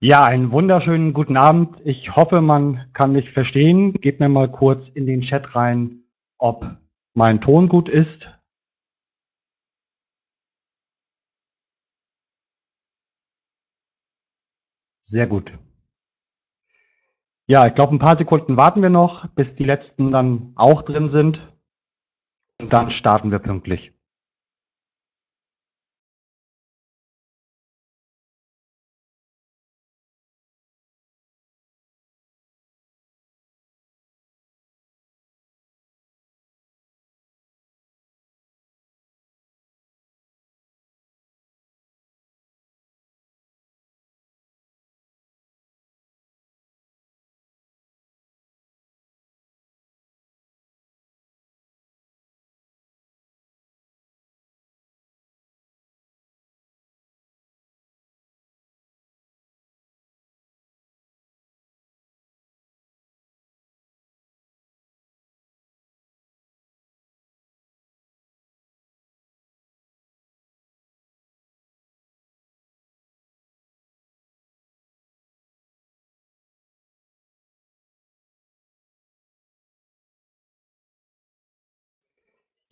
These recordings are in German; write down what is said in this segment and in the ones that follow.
Ja, einen wunderschönen guten Abend. Ich hoffe, man kann mich verstehen. Gebt mir mal kurz in den Chat rein, ob mein Ton gut ist. Sehr gut. Ja, ich glaube, ein paar Sekunden warten wir noch, bis die letzten dann auch drin sind. Und dann starten wir pünktlich.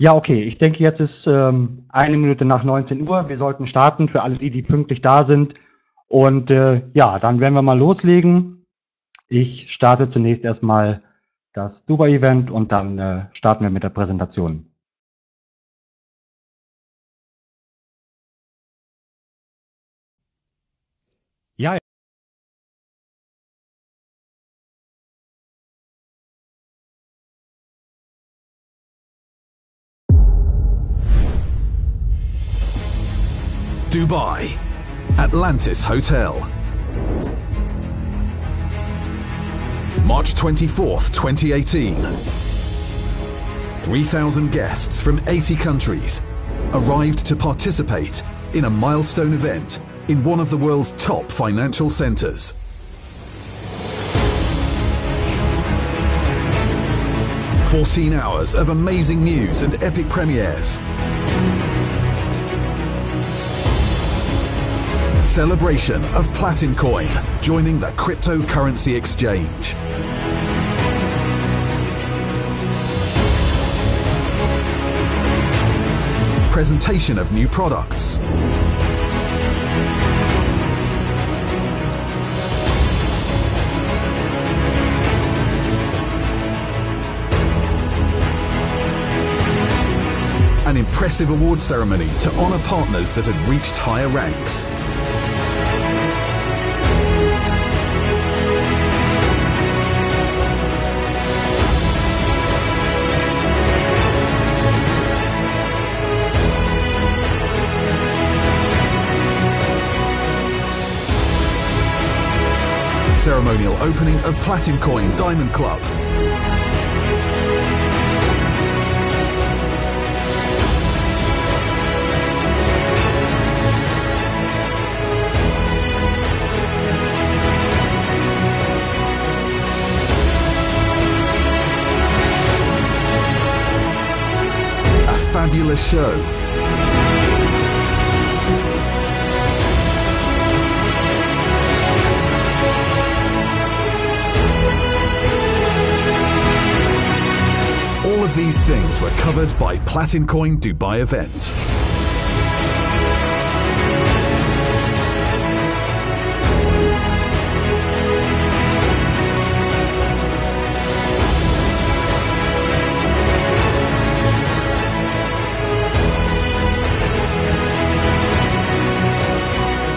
Ja, okay. Ich denke, jetzt ist ähm, eine Minute nach 19 Uhr. Wir sollten starten für alle die, die pünktlich da sind. Und äh, ja, dann werden wir mal loslegen. Ich starte zunächst erstmal das Dubai-Event und dann äh, starten wir mit der Präsentation. Ja, Dubai, Atlantis Hotel. March 24th, 2018. 3,000 guests from 80 countries arrived to participate in a milestone event in one of the world's top financial centers. Fourteen hours of amazing news and epic premieres. celebration of Platincoin joining the cryptocurrency exchange. Presentation of new products. an impressive award ceremony to honour partners that had reached higher ranks. ceremonial opening of Platinum Coin Diamond Club. fabulous show things were covered by PlatinCoin Dubai event.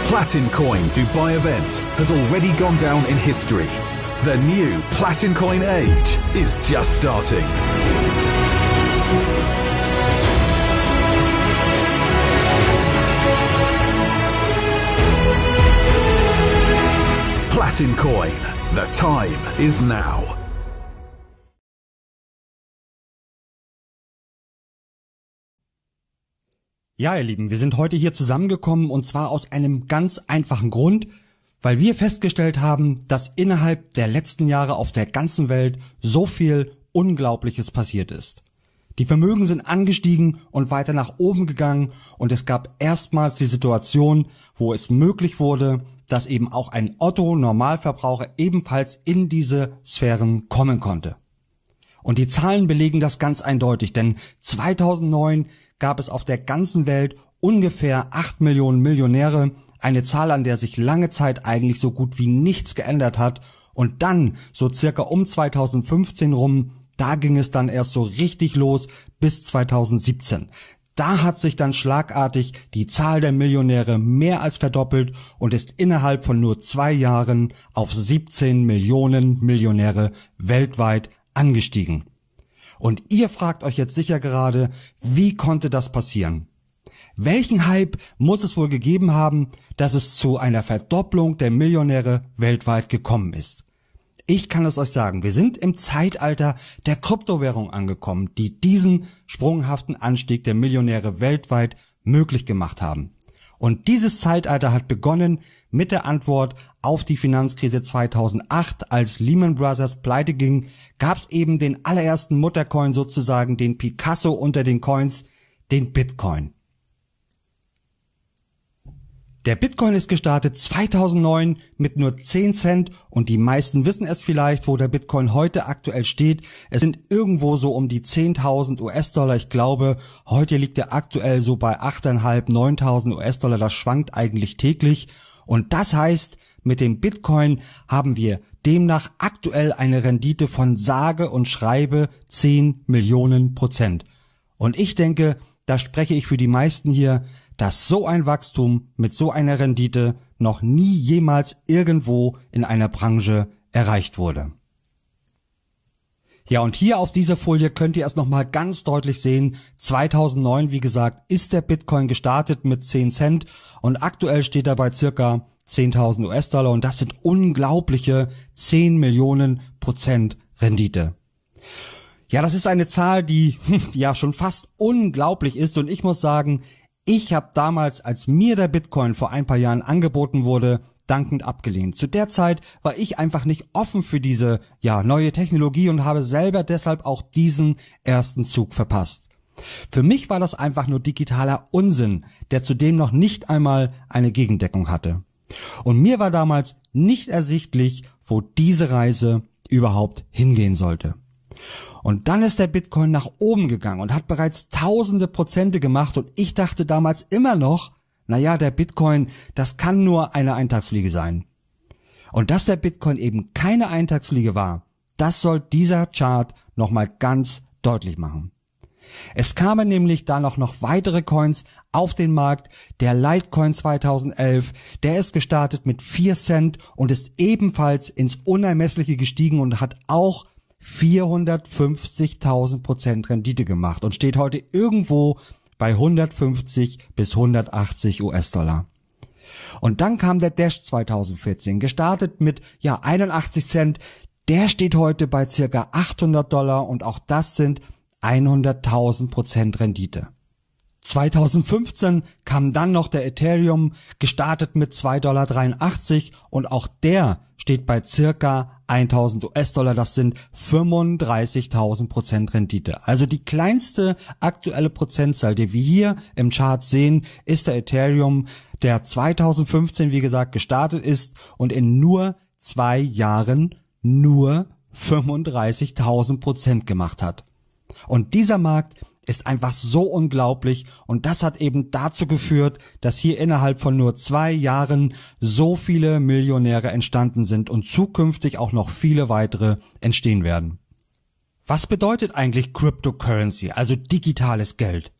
PlatinCoin Dubai event has already gone down in history. The new PlatinCoin age is just starting. Platin Coin. The time is now. Ja, ihr Lieben, wir sind heute hier zusammengekommen und zwar aus einem ganz einfachen Grund, weil wir festgestellt haben, dass innerhalb der letzten Jahre auf der ganzen Welt so viel Unglaubliches passiert ist. Die Vermögen sind angestiegen und weiter nach oben gegangen und es gab erstmals die Situation, wo es möglich wurde, dass eben auch ein Otto Normalverbraucher ebenfalls in diese Sphären kommen konnte. Und die Zahlen belegen das ganz eindeutig, denn 2009 gab es auf der ganzen Welt ungefähr 8 Millionen Millionäre, eine Zahl, an der sich lange Zeit eigentlich so gut wie nichts geändert hat. Und dann, so circa um 2015 rum, da ging es dann erst so richtig los bis 2017. Da hat sich dann schlagartig die Zahl der Millionäre mehr als verdoppelt und ist innerhalb von nur zwei Jahren auf 17 Millionen Millionäre weltweit angestiegen. Und ihr fragt euch jetzt sicher gerade, wie konnte das passieren? Welchen Hype muss es wohl gegeben haben, dass es zu einer Verdopplung der Millionäre weltweit gekommen ist? Ich kann es euch sagen, wir sind im Zeitalter der Kryptowährung angekommen, die diesen sprunghaften Anstieg der Millionäre weltweit möglich gemacht haben. Und dieses Zeitalter hat begonnen mit der Antwort auf die Finanzkrise 2008, als Lehman Brothers pleite ging, gab es eben den allerersten Muttercoin sozusagen, den Picasso unter den Coins, den Bitcoin. Der Bitcoin ist gestartet 2009 mit nur 10 Cent und die meisten wissen es vielleicht, wo der Bitcoin heute aktuell steht. Es sind irgendwo so um die 10.000 US-Dollar, ich glaube. Heute liegt er aktuell so bei 8.500, 9.000 US-Dollar. Das schwankt eigentlich täglich. Und das heißt, mit dem Bitcoin haben wir demnach aktuell eine Rendite von sage und schreibe 10 Millionen Prozent. Und ich denke, da spreche ich für die meisten hier, dass so ein Wachstum mit so einer Rendite noch nie jemals irgendwo in einer Branche erreicht wurde. Ja, und hier auf dieser Folie könnt ihr es nochmal ganz deutlich sehen. 2009, wie gesagt, ist der Bitcoin gestartet mit 10 Cent und aktuell steht er bei circa 10.000 US-Dollar und das sind unglaubliche 10 Millionen Prozent Rendite. Ja, das ist eine Zahl, die ja schon fast unglaublich ist und ich muss sagen, ich habe damals, als mir der Bitcoin vor ein paar Jahren angeboten wurde, dankend abgelehnt. Zu der Zeit war ich einfach nicht offen für diese ja, neue Technologie und habe selber deshalb auch diesen ersten Zug verpasst. Für mich war das einfach nur digitaler Unsinn, der zudem noch nicht einmal eine Gegendeckung hatte. Und mir war damals nicht ersichtlich, wo diese Reise überhaupt hingehen sollte. Und dann ist der Bitcoin nach oben gegangen und hat bereits tausende Prozente gemacht und ich dachte damals immer noch, naja, der Bitcoin, das kann nur eine Eintagsfliege sein. Und dass der Bitcoin eben keine Eintagsfliege war, das soll dieser Chart nochmal ganz deutlich machen. Es kamen nämlich dann auch noch weitere Coins auf den Markt. Der Litecoin 2011, der ist gestartet mit 4 Cent und ist ebenfalls ins Unermessliche gestiegen und hat auch 450.000 Prozent Rendite gemacht und steht heute irgendwo bei 150 bis 180 US-Dollar. Und dann kam der Dash 2014, gestartet mit, ja, 81 Cent. Der steht heute bei circa 800 Dollar und auch das sind 100.000 Prozent Rendite. 2015 kam dann noch der Ethereum, gestartet mit 2,83 Dollar und auch der steht bei circa 1000 US-Dollar, das sind 35.000 Prozent Rendite. Also die kleinste aktuelle Prozentzahl, die wir hier im Chart sehen, ist der Ethereum, der 2015, wie gesagt, gestartet ist und in nur zwei Jahren nur 35.000 Prozent gemacht hat. Und dieser Markt ist einfach so unglaublich und das hat eben dazu geführt, dass hier innerhalb von nur zwei Jahren so viele Millionäre entstanden sind und zukünftig auch noch viele weitere entstehen werden. Was bedeutet eigentlich Cryptocurrency, also digitales Geld?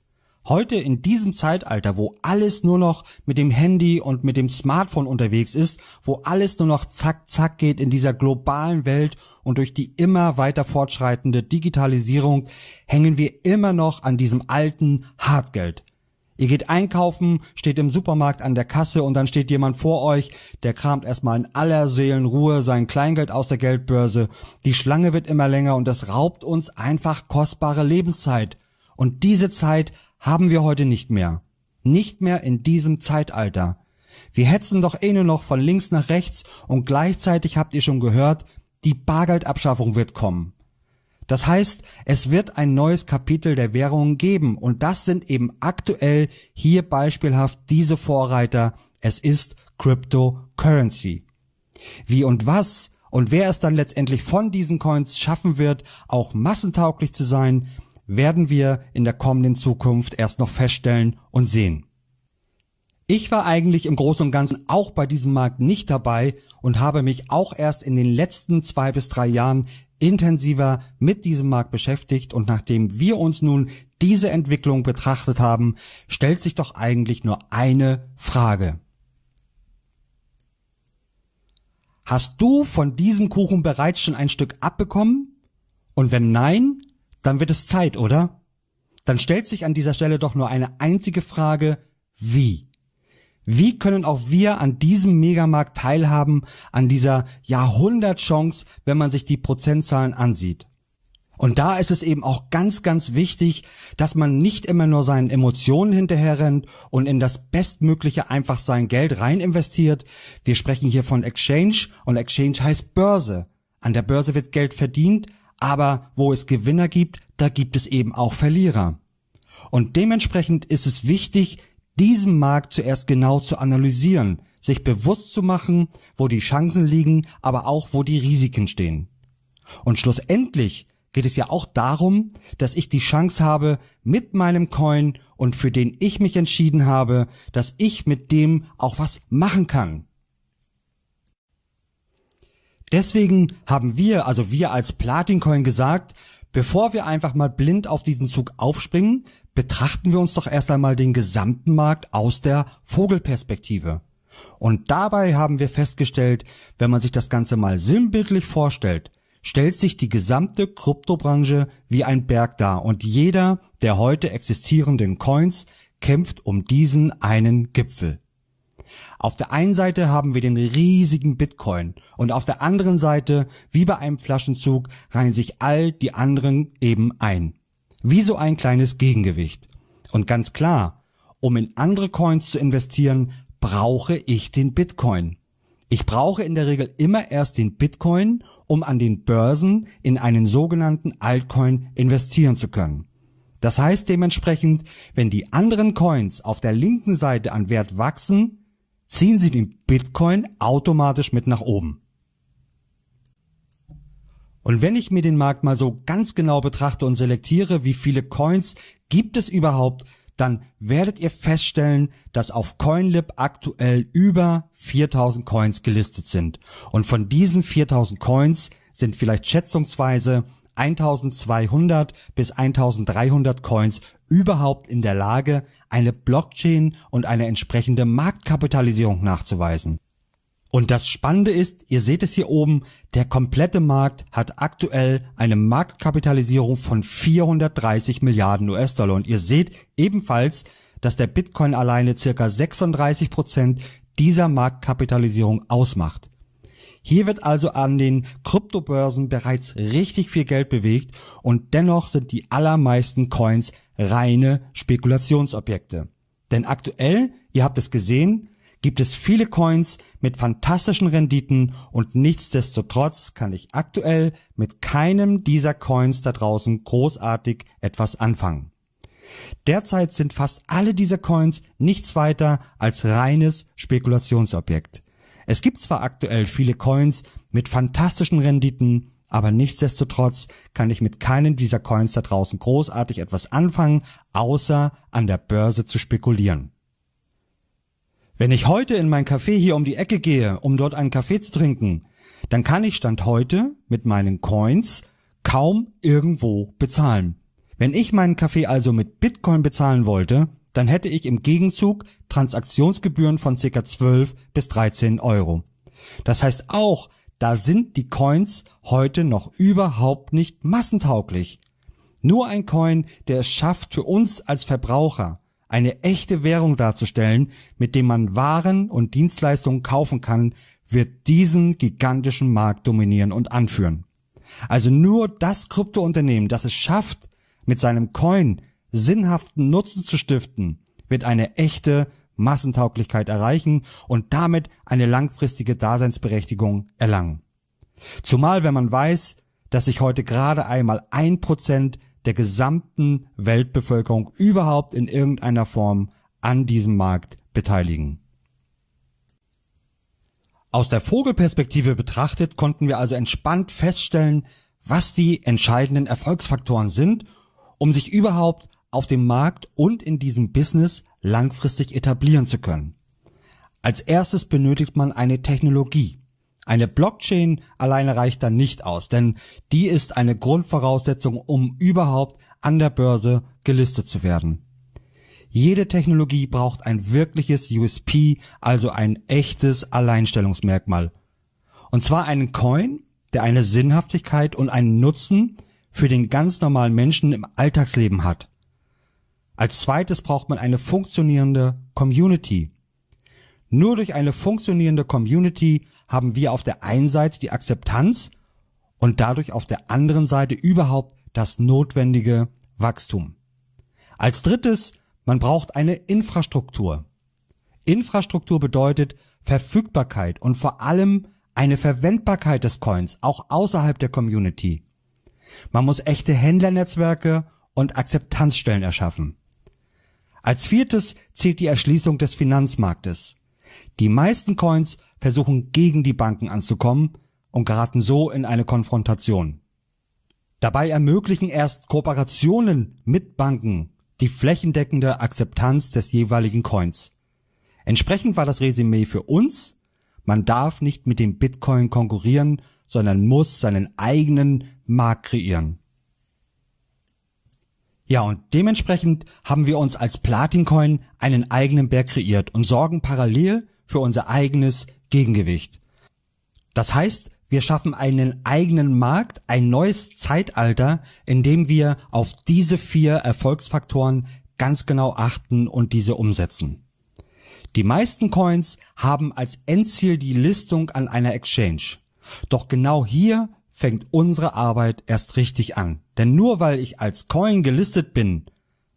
Heute in diesem Zeitalter, wo alles nur noch mit dem Handy und mit dem Smartphone unterwegs ist, wo alles nur noch zack, zack geht in dieser globalen Welt und durch die immer weiter fortschreitende Digitalisierung, hängen wir immer noch an diesem alten Hartgeld. Ihr geht einkaufen, steht im Supermarkt an der Kasse und dann steht jemand vor euch, der kramt erstmal in aller Seelenruhe sein Kleingeld aus der Geldbörse. Die Schlange wird immer länger und das raubt uns einfach kostbare Lebenszeit. Und diese Zeit haben wir heute nicht mehr. Nicht mehr in diesem Zeitalter. Wir hetzen doch eh nur noch von links nach rechts und gleichzeitig habt ihr schon gehört, die Bargeldabschaffung wird kommen. Das heißt, es wird ein neues Kapitel der Währungen geben und das sind eben aktuell hier beispielhaft diese Vorreiter. Es ist Cryptocurrency. Wie und was und wer es dann letztendlich von diesen Coins schaffen wird, auch massentauglich zu sein, werden wir in der kommenden Zukunft erst noch feststellen und sehen. Ich war eigentlich im Großen und Ganzen auch bei diesem Markt nicht dabei und habe mich auch erst in den letzten zwei bis drei Jahren intensiver mit diesem Markt beschäftigt und nachdem wir uns nun diese Entwicklung betrachtet haben, stellt sich doch eigentlich nur eine Frage. Hast du von diesem Kuchen bereits schon ein Stück abbekommen? Und wenn nein, dann wird es Zeit, oder? Dann stellt sich an dieser Stelle doch nur eine einzige Frage, wie? Wie können auch wir an diesem Megamarkt teilhaben, an dieser Jahrhundertchance, wenn man sich die Prozentzahlen ansieht? Und da ist es eben auch ganz, ganz wichtig, dass man nicht immer nur seinen Emotionen hinterherrennt und in das Bestmögliche einfach sein Geld rein investiert. Wir sprechen hier von Exchange und Exchange heißt Börse. An der Börse wird Geld verdient, aber wo es Gewinner gibt, da gibt es eben auch Verlierer. Und dementsprechend ist es wichtig, diesen Markt zuerst genau zu analysieren, sich bewusst zu machen, wo die Chancen liegen, aber auch wo die Risiken stehen. Und schlussendlich geht es ja auch darum, dass ich die Chance habe, mit meinem Coin und für den ich mich entschieden habe, dass ich mit dem auch was machen kann. Deswegen haben wir, also wir als Platincoin gesagt, bevor wir einfach mal blind auf diesen Zug aufspringen, betrachten wir uns doch erst einmal den gesamten Markt aus der Vogelperspektive. Und dabei haben wir festgestellt, wenn man sich das Ganze mal sinnbildlich vorstellt, stellt sich die gesamte Kryptobranche wie ein Berg dar und jeder der heute existierenden Coins kämpft um diesen einen Gipfel. Auf der einen Seite haben wir den riesigen Bitcoin und auf der anderen Seite, wie bei einem Flaschenzug, reihen sich all die anderen eben ein. Wie so ein kleines Gegengewicht. Und ganz klar, um in andere Coins zu investieren, brauche ich den Bitcoin. Ich brauche in der Regel immer erst den Bitcoin, um an den Börsen in einen sogenannten Altcoin investieren zu können. Das heißt dementsprechend, wenn die anderen Coins auf der linken Seite an Wert wachsen, ziehen Sie den Bitcoin automatisch mit nach oben. Und wenn ich mir den Markt mal so ganz genau betrachte und selektiere, wie viele Coins gibt es überhaupt, dann werdet ihr feststellen, dass auf CoinLib aktuell über 4000 Coins gelistet sind. Und von diesen 4000 Coins sind vielleicht schätzungsweise 1200 bis 1300 Coins überhaupt in der Lage, eine Blockchain und eine entsprechende Marktkapitalisierung nachzuweisen. Und das Spannende ist, ihr seht es hier oben, der komplette Markt hat aktuell eine Marktkapitalisierung von 430 Milliarden US-Dollar. Und ihr seht ebenfalls, dass der Bitcoin alleine circa 36 Prozent dieser Marktkapitalisierung ausmacht. Hier wird also an den Kryptobörsen bereits richtig viel Geld bewegt und dennoch sind die allermeisten Coins reine Spekulationsobjekte. Denn aktuell, ihr habt es gesehen, gibt es viele Coins mit fantastischen Renditen und nichtsdestotrotz kann ich aktuell mit keinem dieser Coins da draußen großartig etwas anfangen. Derzeit sind fast alle dieser Coins nichts weiter als reines Spekulationsobjekt. Es gibt zwar aktuell viele Coins mit fantastischen Renditen, aber nichtsdestotrotz kann ich mit keinem dieser Coins da draußen großartig etwas anfangen, außer an der Börse zu spekulieren. Wenn ich heute in mein Café hier um die Ecke gehe, um dort einen Kaffee zu trinken, dann kann ich Stand heute mit meinen Coins kaum irgendwo bezahlen. Wenn ich meinen Kaffee also mit Bitcoin bezahlen wollte, dann hätte ich im Gegenzug Transaktionsgebühren von ca. 12 bis 13 Euro. Das heißt auch, da sind die Coins heute noch überhaupt nicht massentauglich. Nur ein Coin, der es schafft, für uns als Verbraucher eine echte Währung darzustellen, mit dem man Waren und Dienstleistungen kaufen kann, wird diesen gigantischen Markt dominieren und anführen. Also nur das Kryptounternehmen, das es schafft, mit seinem Coin sinnhaften Nutzen zu stiften, wird eine echte Massentauglichkeit erreichen und damit eine langfristige Daseinsberechtigung erlangen. Zumal wenn man weiß, dass sich heute gerade einmal ein Prozent der gesamten Weltbevölkerung überhaupt in irgendeiner Form an diesem Markt beteiligen. Aus der Vogelperspektive betrachtet konnten wir also entspannt feststellen, was die entscheidenden Erfolgsfaktoren sind, um sich überhaupt auf dem Markt und in diesem Business langfristig etablieren zu können. Als erstes benötigt man eine Technologie. Eine Blockchain alleine reicht da nicht aus, denn die ist eine Grundvoraussetzung, um überhaupt an der Börse gelistet zu werden. Jede Technologie braucht ein wirkliches USP, also ein echtes Alleinstellungsmerkmal. Und zwar einen Coin, der eine Sinnhaftigkeit und einen Nutzen für den ganz normalen Menschen im Alltagsleben hat. Als zweites braucht man eine funktionierende Community. Nur durch eine funktionierende Community haben wir auf der einen Seite die Akzeptanz und dadurch auf der anderen Seite überhaupt das notwendige Wachstum. Als drittes, man braucht eine Infrastruktur. Infrastruktur bedeutet Verfügbarkeit und vor allem eine Verwendbarkeit des Coins, auch außerhalb der Community. Man muss echte Händlernetzwerke und Akzeptanzstellen erschaffen. Als viertes zählt die Erschließung des Finanzmarktes. Die meisten Coins versuchen gegen die Banken anzukommen und geraten so in eine Konfrontation. Dabei ermöglichen erst Kooperationen mit Banken die flächendeckende Akzeptanz des jeweiligen Coins. Entsprechend war das Resümee für uns, man darf nicht mit dem Bitcoin konkurrieren, sondern muss seinen eigenen Markt kreieren. Ja, und dementsprechend haben wir uns als Platincoin einen eigenen Berg kreiert und sorgen parallel für unser eigenes Gegengewicht. Das heißt, wir schaffen einen eigenen Markt, ein neues Zeitalter, in dem wir auf diese vier Erfolgsfaktoren ganz genau achten und diese umsetzen. Die meisten Coins haben als Endziel die Listung an einer Exchange. Doch genau hier fängt unsere Arbeit erst richtig an. Denn nur weil ich als Coin gelistet bin,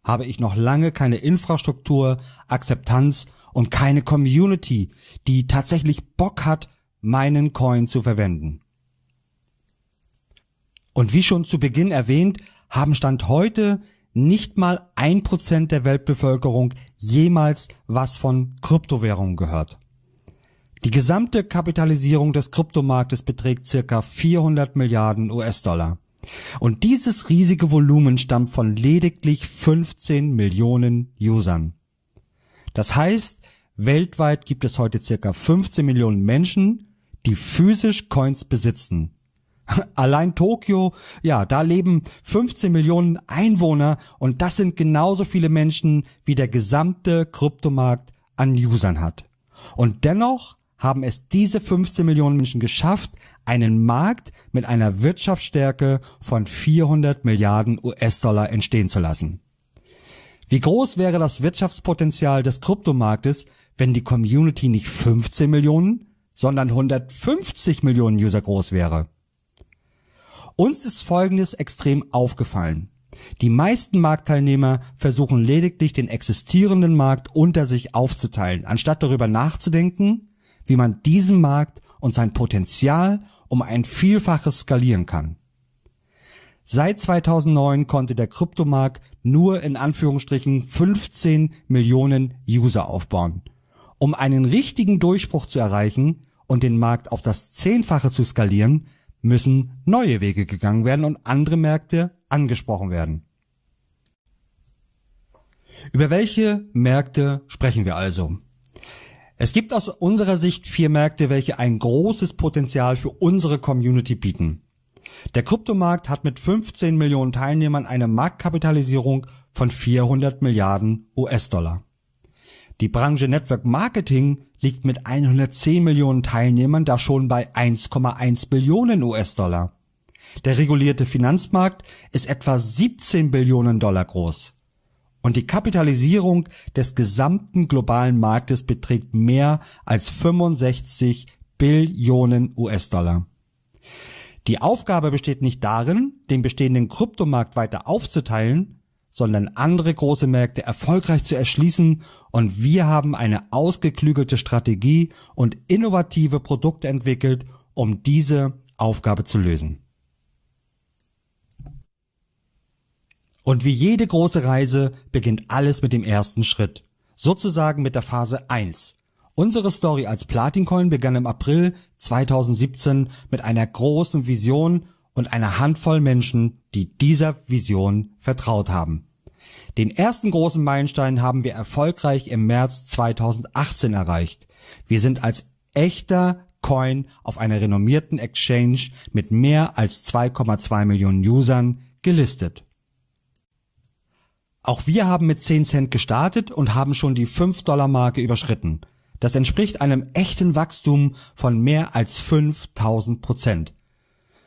habe ich noch lange keine Infrastruktur, Akzeptanz und keine Community, die tatsächlich Bock hat, meinen Coin zu verwenden. Und wie schon zu Beginn erwähnt, haben Stand heute nicht mal ein Prozent der Weltbevölkerung jemals was von Kryptowährungen gehört. Die gesamte Kapitalisierung des Kryptomarktes beträgt circa 400 Milliarden US-Dollar. Und dieses riesige Volumen stammt von lediglich 15 Millionen Usern. Das heißt, weltweit gibt es heute circa 15 Millionen Menschen, die physisch Coins besitzen. Allein Tokio, ja, da leben 15 Millionen Einwohner und das sind genauso viele Menschen, wie der gesamte Kryptomarkt an Usern hat. Und dennoch haben es diese 15 Millionen Menschen geschafft, einen Markt mit einer Wirtschaftsstärke von 400 Milliarden US-Dollar entstehen zu lassen. Wie groß wäre das Wirtschaftspotenzial des Kryptomarktes, wenn die Community nicht 15 Millionen, sondern 150 Millionen User groß wäre? Uns ist Folgendes extrem aufgefallen. Die meisten Marktteilnehmer versuchen lediglich den existierenden Markt unter sich aufzuteilen, anstatt darüber nachzudenken, wie man diesen Markt und sein Potenzial um ein Vielfaches skalieren kann. Seit 2009 konnte der Kryptomarkt nur in Anführungsstrichen 15 Millionen User aufbauen. Um einen richtigen Durchbruch zu erreichen und den Markt auf das Zehnfache zu skalieren, müssen neue Wege gegangen werden und andere Märkte angesprochen werden. Über welche Märkte sprechen wir also? Es gibt aus unserer Sicht vier Märkte, welche ein großes Potenzial für unsere Community bieten. Der Kryptomarkt hat mit 15 Millionen Teilnehmern eine Marktkapitalisierung von 400 Milliarden US-Dollar. Die Branche Network Marketing liegt mit 110 Millionen Teilnehmern da schon bei 1,1 Billionen US-Dollar. Der regulierte Finanzmarkt ist etwa 17 Billionen Dollar groß und die Kapitalisierung des gesamten globalen Marktes beträgt mehr als 65 Billionen US-Dollar. Die Aufgabe besteht nicht darin, den bestehenden Kryptomarkt weiter aufzuteilen, sondern andere große Märkte erfolgreich zu erschließen und wir haben eine ausgeklügelte Strategie und innovative Produkte entwickelt, um diese Aufgabe zu lösen. Und wie jede große Reise beginnt alles mit dem ersten Schritt, sozusagen mit der Phase 1. Unsere Story als Platincoin begann im April 2017 mit einer großen Vision und einer Handvoll Menschen, die dieser Vision vertraut haben. Den ersten großen Meilenstein haben wir erfolgreich im März 2018 erreicht. Wir sind als echter Coin auf einer renommierten Exchange mit mehr als 2,2 Millionen Usern gelistet. Auch wir haben mit 10 Cent gestartet und haben schon die 5-Dollar-Marke überschritten. Das entspricht einem echten Wachstum von mehr als 5000 Prozent.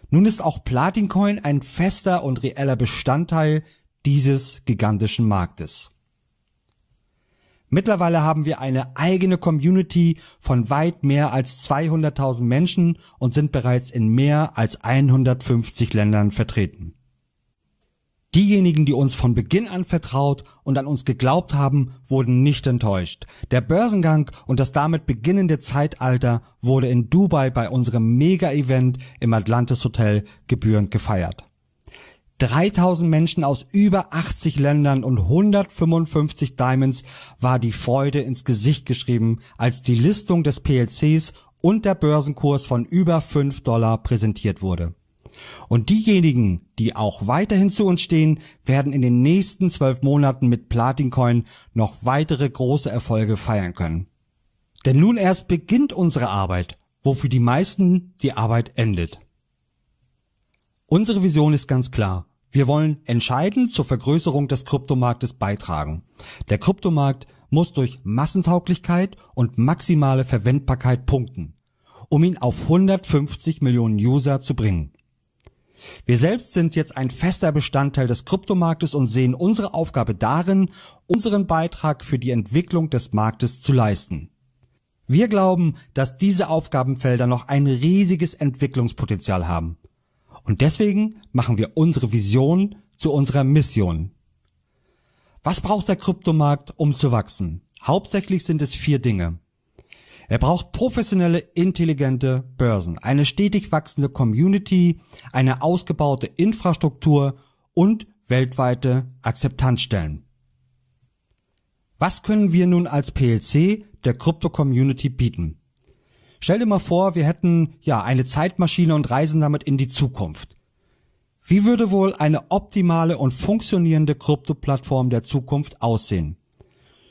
Nun ist auch Platincoin ein fester und reeller Bestandteil dieses gigantischen Marktes. Mittlerweile haben wir eine eigene Community von weit mehr als 200.000 Menschen und sind bereits in mehr als 150 Ländern vertreten. Diejenigen, die uns von Beginn an vertraut und an uns geglaubt haben, wurden nicht enttäuscht. Der Börsengang und das damit beginnende Zeitalter wurde in Dubai bei unserem Mega-Event im Atlantis Hotel gebührend gefeiert. 3000 Menschen aus über 80 Ländern und 155 Diamonds war die Freude ins Gesicht geschrieben, als die Listung des PLCs und der Börsenkurs von über 5 Dollar präsentiert wurde. Und diejenigen, die auch weiterhin zu uns stehen, werden in den nächsten zwölf Monaten mit Platincoin noch weitere große Erfolge feiern können. Denn nun erst beginnt unsere Arbeit, wofür die meisten die Arbeit endet. Unsere Vision ist ganz klar. Wir wollen entscheidend zur Vergrößerung des Kryptomarktes beitragen. Der Kryptomarkt muss durch Massentauglichkeit und maximale Verwendbarkeit punkten, um ihn auf 150 Millionen User zu bringen. Wir selbst sind jetzt ein fester Bestandteil des Kryptomarktes und sehen unsere Aufgabe darin, unseren Beitrag für die Entwicklung des Marktes zu leisten. Wir glauben, dass diese Aufgabenfelder noch ein riesiges Entwicklungspotenzial haben. Und deswegen machen wir unsere Vision zu unserer Mission. Was braucht der Kryptomarkt, um zu wachsen? Hauptsächlich sind es vier Dinge. Er braucht professionelle, intelligente Börsen, eine stetig wachsende Community, eine ausgebaute Infrastruktur und weltweite Akzeptanzstellen. Was können wir nun als PLC der Krypto-Community bieten? Stell dir mal vor, wir hätten ja eine Zeitmaschine und reisen damit in die Zukunft. Wie würde wohl eine optimale und funktionierende Krypto-Plattform der Zukunft aussehen?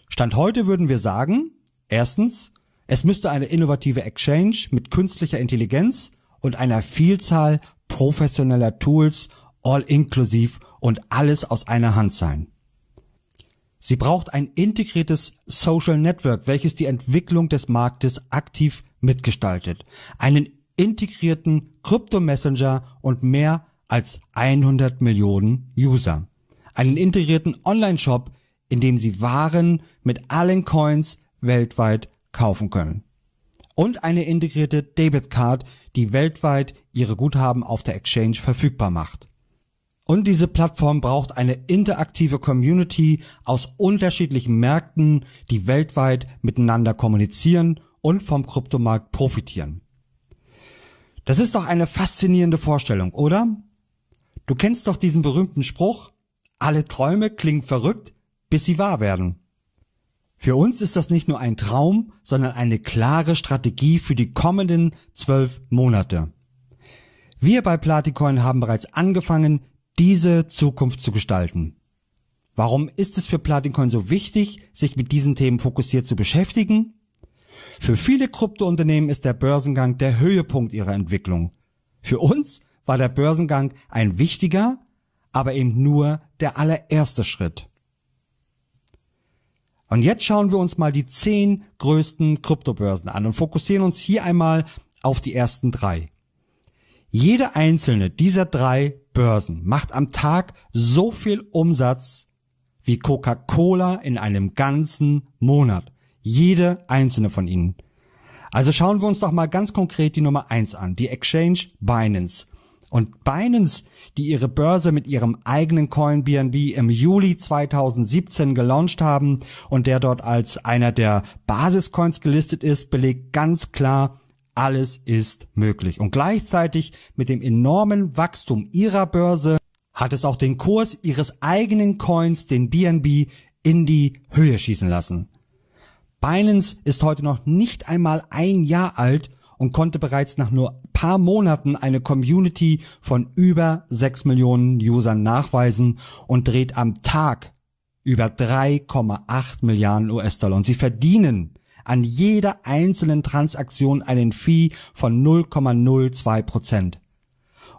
Stand heute würden wir sagen, erstens, es müsste eine innovative Exchange mit künstlicher Intelligenz und einer Vielzahl professioneller Tools all inklusiv und alles aus einer Hand sein. Sie braucht ein integriertes Social Network, welches die Entwicklung des Marktes aktiv mitgestaltet, einen integrierten Krypto-Messenger und mehr als 100 Millionen User, einen integrierten Online-Shop, in dem sie Waren mit allen Coins weltweit kaufen können. Und eine integrierte Debit Card, die weltweit ihre Guthaben auf der Exchange verfügbar macht. Und diese Plattform braucht eine interaktive Community aus unterschiedlichen Märkten, die weltweit miteinander kommunizieren und vom Kryptomarkt profitieren. Das ist doch eine faszinierende Vorstellung, oder? Du kennst doch diesen berühmten Spruch, alle Träume klingen verrückt, bis sie wahr werden. Für uns ist das nicht nur ein Traum, sondern eine klare Strategie für die kommenden zwölf Monate. Wir bei Platicoin haben bereits angefangen, diese Zukunft zu gestalten. Warum ist es für Platicoin so wichtig, sich mit diesen Themen fokussiert zu beschäftigen? Für viele Kryptounternehmen ist der Börsengang der Höhepunkt ihrer Entwicklung. Für uns war der Börsengang ein wichtiger, aber eben nur der allererste Schritt. Und jetzt schauen wir uns mal die zehn größten Kryptobörsen an und fokussieren uns hier einmal auf die ersten drei. Jede einzelne dieser drei Börsen macht am Tag so viel Umsatz wie Coca-Cola in einem ganzen Monat. Jede einzelne von ihnen. Also schauen wir uns doch mal ganz konkret die Nummer eins an, die Exchange Binance. Und Binance, die ihre Börse mit ihrem eigenen Coin BNB im Juli 2017 gelauncht haben und der dort als einer der Basiscoins gelistet ist, belegt ganz klar, alles ist möglich. Und gleichzeitig mit dem enormen Wachstum ihrer Börse hat es auch den Kurs ihres eigenen Coins, den BNB, in die Höhe schießen lassen. Binance ist heute noch nicht einmal ein Jahr alt und konnte bereits nach nur paar Monaten eine Community von über 6 Millionen Usern nachweisen und dreht am Tag über 3,8 Milliarden US-Dollar. Und sie verdienen an jeder einzelnen Transaktion einen Fee von 0,02 Prozent.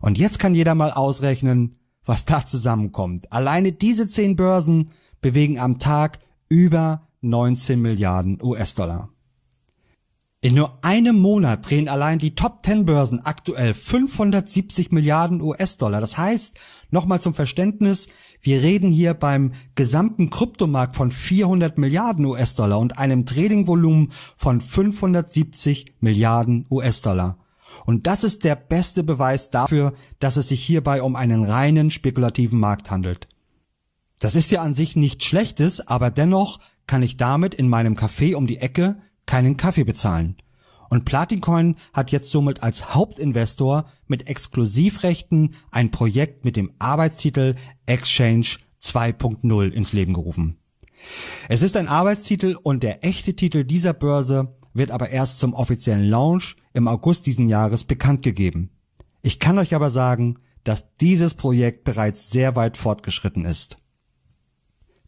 Und jetzt kann jeder mal ausrechnen, was da zusammenkommt. Alleine diese 10 Börsen bewegen am Tag über 19 Milliarden US-Dollar. In nur einem Monat drehen allein die Top 10 Börsen aktuell 570 Milliarden US-Dollar. Das heißt, nochmal zum Verständnis, wir reden hier beim gesamten Kryptomarkt von 400 Milliarden US-Dollar und einem Tradingvolumen von 570 Milliarden US-Dollar. Und das ist der beste Beweis dafür, dass es sich hierbei um einen reinen spekulativen Markt handelt. Das ist ja an sich nichts Schlechtes, aber dennoch kann ich damit in meinem Café um die Ecke keinen Kaffee bezahlen. Und Platincoin hat jetzt somit als Hauptinvestor mit Exklusivrechten ein Projekt mit dem Arbeitstitel Exchange 2.0 ins Leben gerufen. Es ist ein Arbeitstitel und der echte Titel dieser Börse wird aber erst zum offiziellen Launch im August diesen Jahres bekannt gegeben. Ich kann euch aber sagen, dass dieses Projekt bereits sehr weit fortgeschritten ist.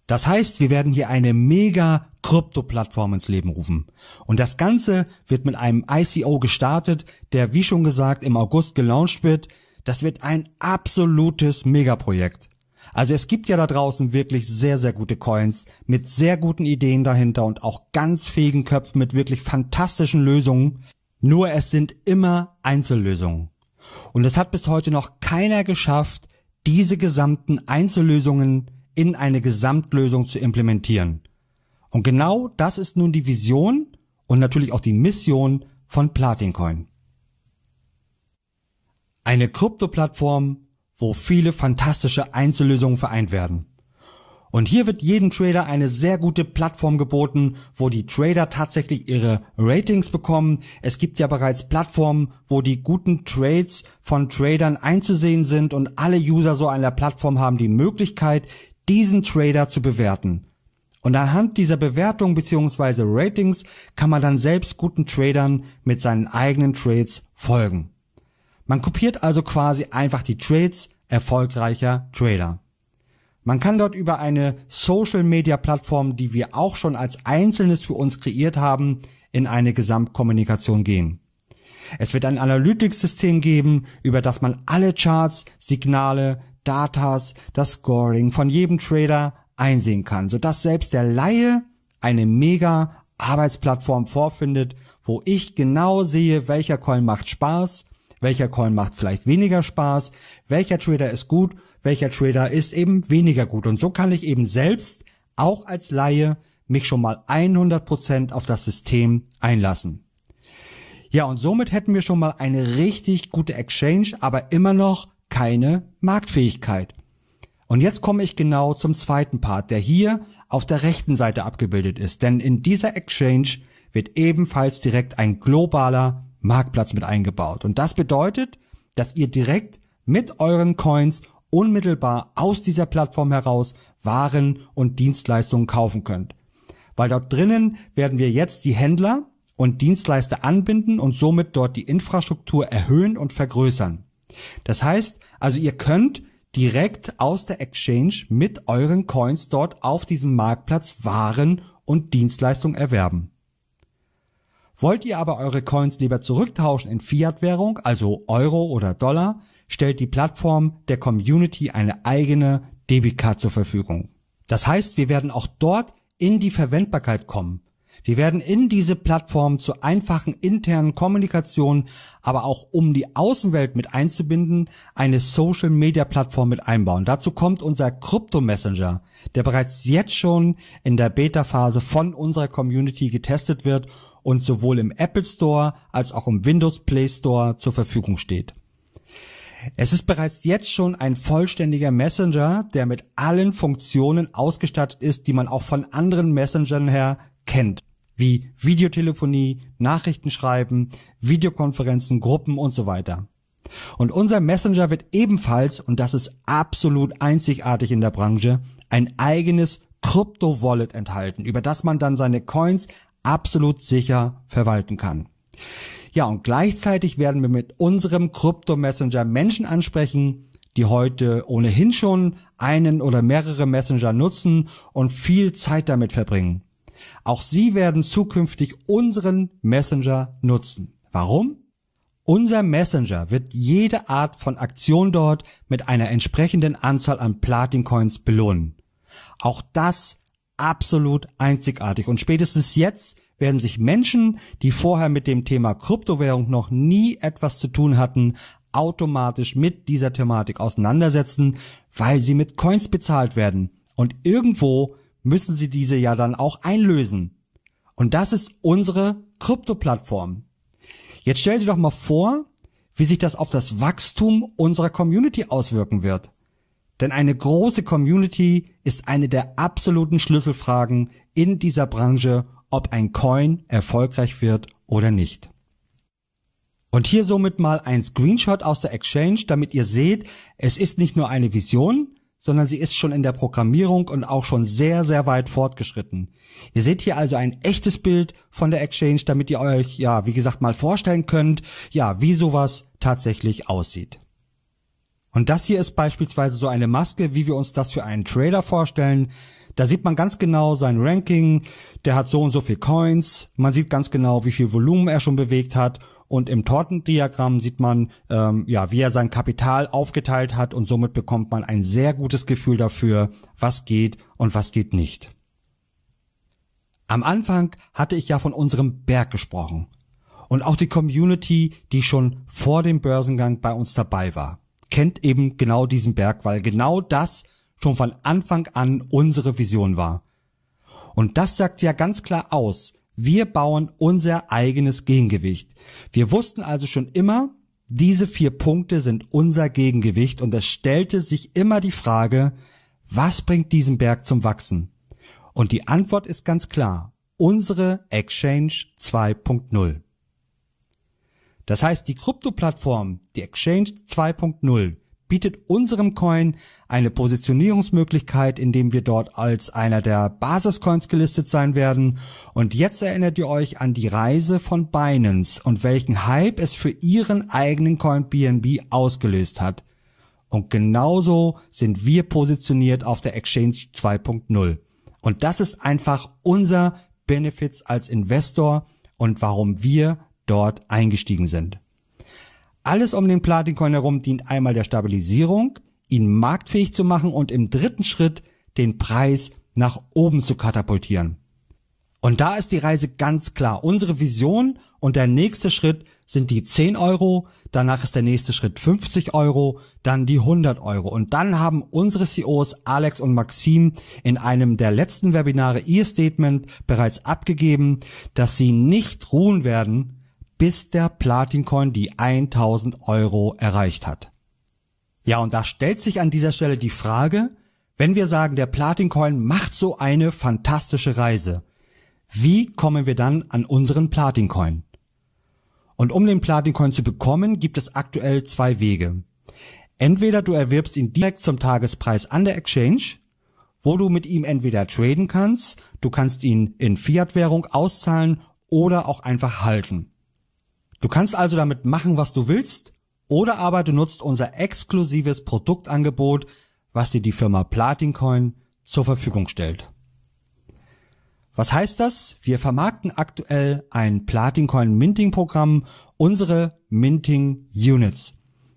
Das heißt, wir werden hier eine mega Krypto-Plattform ins Leben rufen. Und das Ganze wird mit einem ICO gestartet, der wie schon gesagt im August gelauncht wird. Das wird ein absolutes Megaprojekt. Also es gibt ja da draußen wirklich sehr, sehr gute Coins mit sehr guten Ideen dahinter und auch ganz fähigen Köpfen mit wirklich fantastischen Lösungen. Nur es sind immer Einzellösungen. Und es hat bis heute noch keiner geschafft, diese gesamten Einzellösungen in eine Gesamtlösung zu implementieren. Und genau das ist nun die Vision und natürlich auch die Mission von Platincoin. Eine Krypto-Plattform, wo viele fantastische Einzellösungen vereint werden. Und hier wird jedem Trader eine sehr gute Plattform geboten, wo die Trader tatsächlich ihre Ratings bekommen. Es gibt ja bereits Plattformen, wo die guten Trades von Tradern einzusehen sind und alle User so einer Plattform haben die Möglichkeit, diesen Trader zu bewerten. Und anhand dieser Bewertung bzw. Ratings kann man dann selbst guten Tradern mit seinen eigenen Trades folgen. Man kopiert also quasi einfach die Trades erfolgreicher Trader. Man kann dort über eine Social Media Plattform, die wir auch schon als einzelnes für uns kreiert haben, in eine Gesamtkommunikation gehen. Es wird ein Analytics-System geben, über das man alle Charts, Signale, Datas das Scoring von jedem Trader einsehen kann, sodass selbst der Laie eine mega Arbeitsplattform vorfindet, wo ich genau sehe, welcher Coin macht Spaß, welcher Coin macht vielleicht weniger Spaß, welcher Trader ist gut, welcher Trader ist eben weniger gut. Und so kann ich eben selbst, auch als Laie, mich schon mal 100% auf das System einlassen. Ja, und somit hätten wir schon mal eine richtig gute Exchange, aber immer noch keine Marktfähigkeit. Und jetzt komme ich genau zum zweiten Part, der hier auf der rechten Seite abgebildet ist, denn in dieser Exchange wird ebenfalls direkt ein globaler Marktplatz mit eingebaut. Und das bedeutet, dass ihr direkt mit euren Coins unmittelbar aus dieser Plattform heraus Waren und Dienstleistungen kaufen könnt. Weil dort drinnen werden wir jetzt die Händler und Dienstleister anbinden und somit dort die Infrastruktur erhöhen und vergrößern. Das heißt, also ihr könnt direkt aus der Exchange mit euren Coins dort auf diesem Marktplatz Waren und Dienstleistungen erwerben. Wollt ihr aber eure Coins lieber zurücktauschen in Fiat-Währung, also Euro oder Dollar, stellt die Plattform der Community eine eigene Debitcard zur Verfügung. Das heißt, wir werden auch dort in die Verwendbarkeit kommen. Die werden in diese Plattform zur einfachen internen Kommunikation, aber auch um die Außenwelt mit einzubinden, eine Social Media Plattform mit einbauen. Dazu kommt unser Krypto Messenger, der bereits jetzt schon in der Beta Phase von unserer Community getestet wird und sowohl im Apple Store als auch im Windows Play Store zur Verfügung steht. Es ist bereits jetzt schon ein vollständiger Messenger, der mit allen Funktionen ausgestattet ist, die man auch von anderen Messengern her kennt wie Videotelefonie, Nachrichten schreiben, Videokonferenzen, Gruppen und so weiter. Und unser Messenger wird ebenfalls, und das ist absolut einzigartig in der Branche, ein eigenes Krypto-Wallet enthalten, über das man dann seine Coins absolut sicher verwalten kann. Ja, und gleichzeitig werden wir mit unserem Krypto-Messenger Menschen ansprechen, die heute ohnehin schon einen oder mehrere Messenger nutzen und viel Zeit damit verbringen. Auch sie werden zukünftig unseren Messenger nutzen. Warum? Unser Messenger wird jede Art von Aktion dort mit einer entsprechenden Anzahl an Platin Coins belohnen. Auch das absolut einzigartig und spätestens jetzt werden sich Menschen, die vorher mit dem Thema Kryptowährung noch nie etwas zu tun hatten, automatisch mit dieser Thematik auseinandersetzen, weil sie mit Coins bezahlt werden. Und irgendwo müssen sie diese ja dann auch einlösen. Und das ist unsere Krypto-Plattform. Jetzt stell dir doch mal vor, wie sich das auf das Wachstum unserer Community auswirken wird. Denn eine große Community ist eine der absoluten Schlüsselfragen in dieser Branche, ob ein Coin erfolgreich wird oder nicht. Und hier somit mal ein Screenshot aus der Exchange, damit ihr seht, es ist nicht nur eine Vision, sondern sie ist schon in der Programmierung und auch schon sehr, sehr weit fortgeschritten. Ihr seht hier also ein echtes Bild von der Exchange, damit ihr euch, ja, wie gesagt, mal vorstellen könnt, ja, wie sowas tatsächlich aussieht. Und das hier ist beispielsweise so eine Maske, wie wir uns das für einen Trader vorstellen. Da sieht man ganz genau sein Ranking, der hat so und so viel Coins, man sieht ganz genau, wie viel Volumen er schon bewegt hat und im Tortendiagramm sieht man, ähm, ja, wie er sein Kapital aufgeteilt hat und somit bekommt man ein sehr gutes Gefühl dafür, was geht und was geht nicht. Am Anfang hatte ich ja von unserem Berg gesprochen und auch die Community, die schon vor dem Börsengang bei uns dabei war, kennt eben genau diesen Berg, weil genau das schon von Anfang an unsere Vision war. Und das sagt ja ganz klar aus, wir bauen unser eigenes Gegengewicht. Wir wussten also schon immer, diese vier Punkte sind unser Gegengewicht und es stellte sich immer die Frage, was bringt diesen Berg zum Wachsen? Und die Antwort ist ganz klar, unsere Exchange 2.0. Das heißt, die Krypto-Plattform, die Exchange 2.0, bietet unserem Coin eine Positionierungsmöglichkeit, indem wir dort als einer der Basiscoins gelistet sein werden. Und jetzt erinnert ihr euch an die Reise von Binance und welchen Hype es für ihren eigenen Coin BNB ausgelöst hat. Und genauso sind wir positioniert auf der Exchange 2.0. Und das ist einfach unser Benefits als Investor und warum wir dort eingestiegen sind. Alles um den Platincoin herum dient einmal der Stabilisierung, ihn marktfähig zu machen und im dritten Schritt den Preis nach oben zu katapultieren. Und da ist die Reise ganz klar. Unsere Vision und der nächste Schritt sind die 10 Euro, danach ist der nächste Schritt 50 Euro, dann die 100 Euro. Und dann haben unsere CEOs Alex und Maxim in einem der letzten Webinare ihr Statement bereits abgegeben, dass sie nicht ruhen werden, bis der Platincoin die 1000 Euro erreicht hat. Ja, und da stellt sich an dieser Stelle die Frage, wenn wir sagen, der Platincoin macht so eine fantastische Reise, wie kommen wir dann an unseren Platincoin? Und um den Platincoin zu bekommen, gibt es aktuell zwei Wege. Entweder du erwirbst ihn direkt zum Tagespreis an der Exchange, wo du mit ihm entweder traden kannst, du kannst ihn in Fiat-Währung auszahlen oder auch einfach halten. Du kannst also damit machen, was du willst, oder aber du nutzt unser exklusives Produktangebot, was dir die Firma Platincoin zur Verfügung stellt. Was heißt das? Wir vermarkten aktuell ein Platincoin Minting Programm, unsere Minting Units.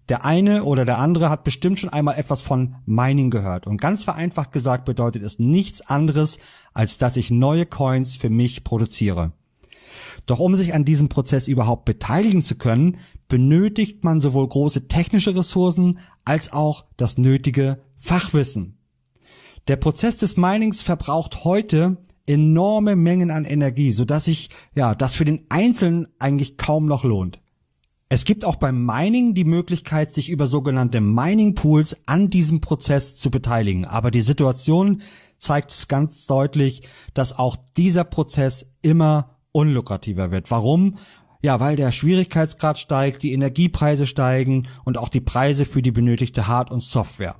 Der eine oder der andere hat bestimmt schon einmal etwas von Mining gehört. Und ganz vereinfacht gesagt bedeutet es nichts anderes, als dass ich neue Coins für mich produziere. Doch um sich an diesem Prozess überhaupt beteiligen zu können, benötigt man sowohl große technische Ressourcen als auch das nötige Fachwissen. Der Prozess des Minings verbraucht heute enorme Mengen an Energie, so dass sich ja das für den Einzelnen eigentlich kaum noch lohnt. Es gibt auch beim Mining die Möglichkeit, sich über sogenannte Mining Pools an diesem Prozess zu beteiligen. Aber die Situation zeigt es ganz deutlich, dass auch dieser Prozess immer unlukrativer wird. Warum? Ja, weil der Schwierigkeitsgrad steigt, die Energiepreise steigen und auch die Preise für die benötigte Hard- und Software.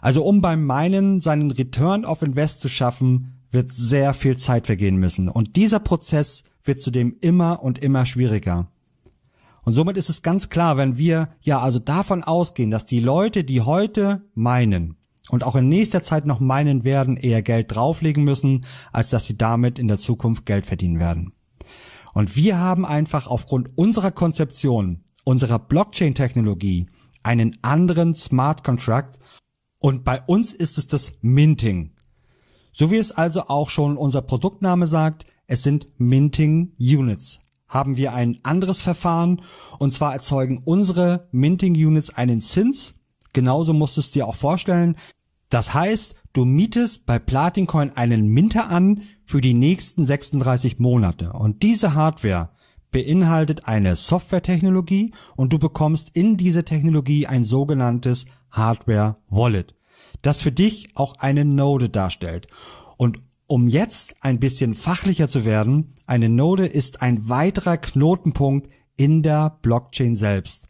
Also um beim Meinen seinen Return of Invest zu schaffen, wird sehr viel Zeit vergehen müssen. Und dieser Prozess wird zudem immer und immer schwieriger. Und somit ist es ganz klar, wenn wir ja also davon ausgehen, dass die Leute, die heute meinen, und auch in nächster Zeit noch meinen werden, eher Geld drauflegen müssen, als dass sie damit in der Zukunft Geld verdienen werden. Und wir haben einfach aufgrund unserer Konzeption, unserer Blockchain-Technologie, einen anderen Smart Contract und bei uns ist es das Minting. So wie es also auch schon unser Produktname sagt, es sind Minting Units. Haben wir ein anderes Verfahren und zwar erzeugen unsere Minting Units einen Zins, Genauso musst du es dir auch vorstellen. Das heißt, du mietest bei Platincoin einen Minter an für die nächsten 36 Monate. Und diese Hardware beinhaltet eine Softwaretechnologie und du bekommst in diese Technologie ein sogenanntes Hardware Wallet, das für dich auch eine Node darstellt. Und um jetzt ein bisschen fachlicher zu werden, eine Node ist ein weiterer Knotenpunkt in der Blockchain selbst.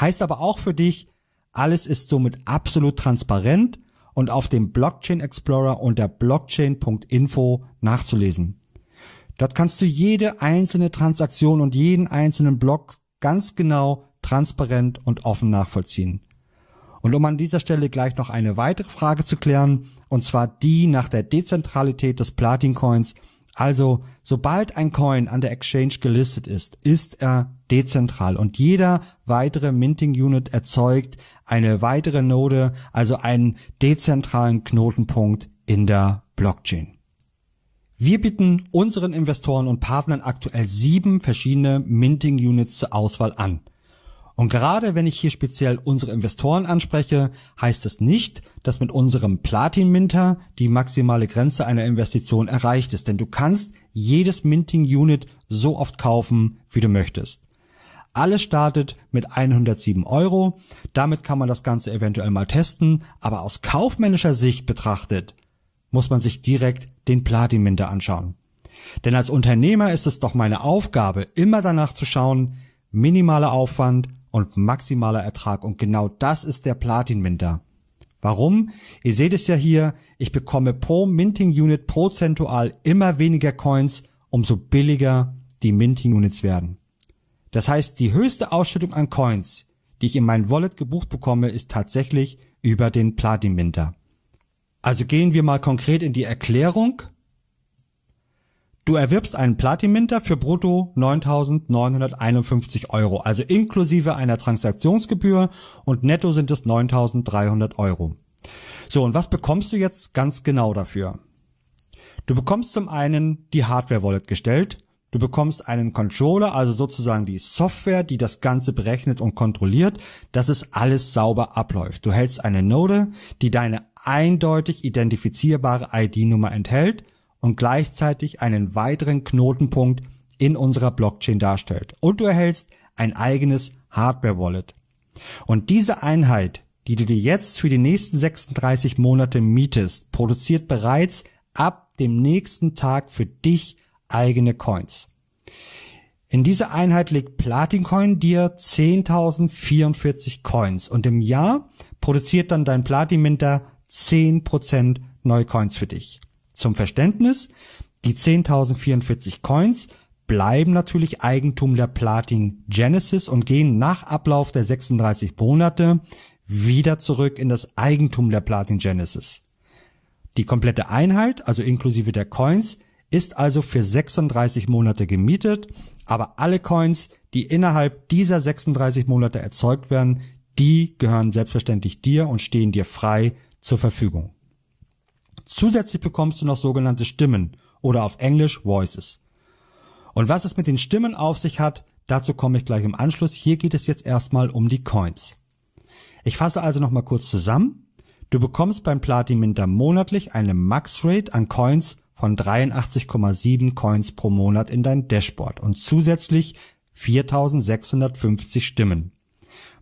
Heißt aber auch für dich, alles ist somit absolut transparent und auf dem Blockchain Explorer unter blockchain.info nachzulesen. Dort kannst du jede einzelne Transaktion und jeden einzelnen Block ganz genau, transparent und offen nachvollziehen. Und um an dieser Stelle gleich noch eine weitere Frage zu klären, und zwar die nach der Dezentralität des Platin Coins, also, sobald ein Coin an der Exchange gelistet ist, ist er dezentral und jeder weitere Minting Unit erzeugt eine weitere Node, also einen dezentralen Knotenpunkt in der Blockchain. Wir bieten unseren Investoren und Partnern aktuell sieben verschiedene Minting Units zur Auswahl an. Und gerade wenn ich hier speziell unsere Investoren anspreche, heißt es nicht, dass mit unserem Platin Minter die maximale Grenze einer Investition erreicht ist, denn du kannst jedes Minting Unit so oft kaufen, wie du möchtest. Alles startet mit 107 Euro. Damit kann man das Ganze eventuell mal testen, aber aus kaufmännischer Sicht betrachtet muss man sich direkt den Platin Minter anschauen. Denn als Unternehmer ist es doch meine Aufgabe, immer danach zu schauen, minimaler Aufwand, und maximaler Ertrag. Und genau das ist der Platin-Minter. Warum? Ihr seht es ja hier, ich bekomme pro Minting-Unit prozentual immer weniger Coins, umso billiger die Minting-Units werden. Das heißt, die höchste Ausschüttung an Coins, die ich in mein Wallet gebucht bekomme, ist tatsächlich über den Platin-Minter. Also gehen wir mal konkret in die Erklärung Du erwirbst einen Platinminter für brutto 9.951 Euro, also inklusive einer Transaktionsgebühr und netto sind es 9.300 Euro. So, und was bekommst du jetzt ganz genau dafür? Du bekommst zum einen die Hardware-Wallet gestellt, du bekommst einen Controller, also sozusagen die Software, die das Ganze berechnet und kontrolliert, dass es alles sauber abläuft. Du hältst eine Node, die deine eindeutig identifizierbare ID-Nummer enthält – und gleichzeitig einen weiteren Knotenpunkt in unserer Blockchain darstellt. Und du erhältst ein eigenes Hardware-Wallet. Und diese Einheit, die du dir jetzt für die nächsten 36 Monate mietest, produziert bereits ab dem nächsten Tag für dich eigene Coins. In dieser Einheit legt Platincoin dir 10.044 Coins und im Jahr produziert dann dein Platinminter 10% Neue Coins für dich. Zum Verständnis, die 10.044 Coins bleiben natürlich Eigentum der Platin Genesis und gehen nach Ablauf der 36 Monate wieder zurück in das Eigentum der Platin Genesis. Die komplette Einheit, also inklusive der Coins, ist also für 36 Monate gemietet, aber alle Coins, die innerhalb dieser 36 Monate erzeugt werden, die gehören selbstverständlich dir und stehen dir frei zur Verfügung. Zusätzlich bekommst du noch sogenannte Stimmen oder auf Englisch Voices. Und was es mit den Stimmen auf sich hat, dazu komme ich gleich im Anschluss. Hier geht es jetzt erstmal um die Coins. Ich fasse also nochmal kurz zusammen. Du bekommst beim Platin Minter monatlich eine Max-Rate an Coins von 83,7 Coins pro Monat in dein Dashboard und zusätzlich 4650 Stimmen.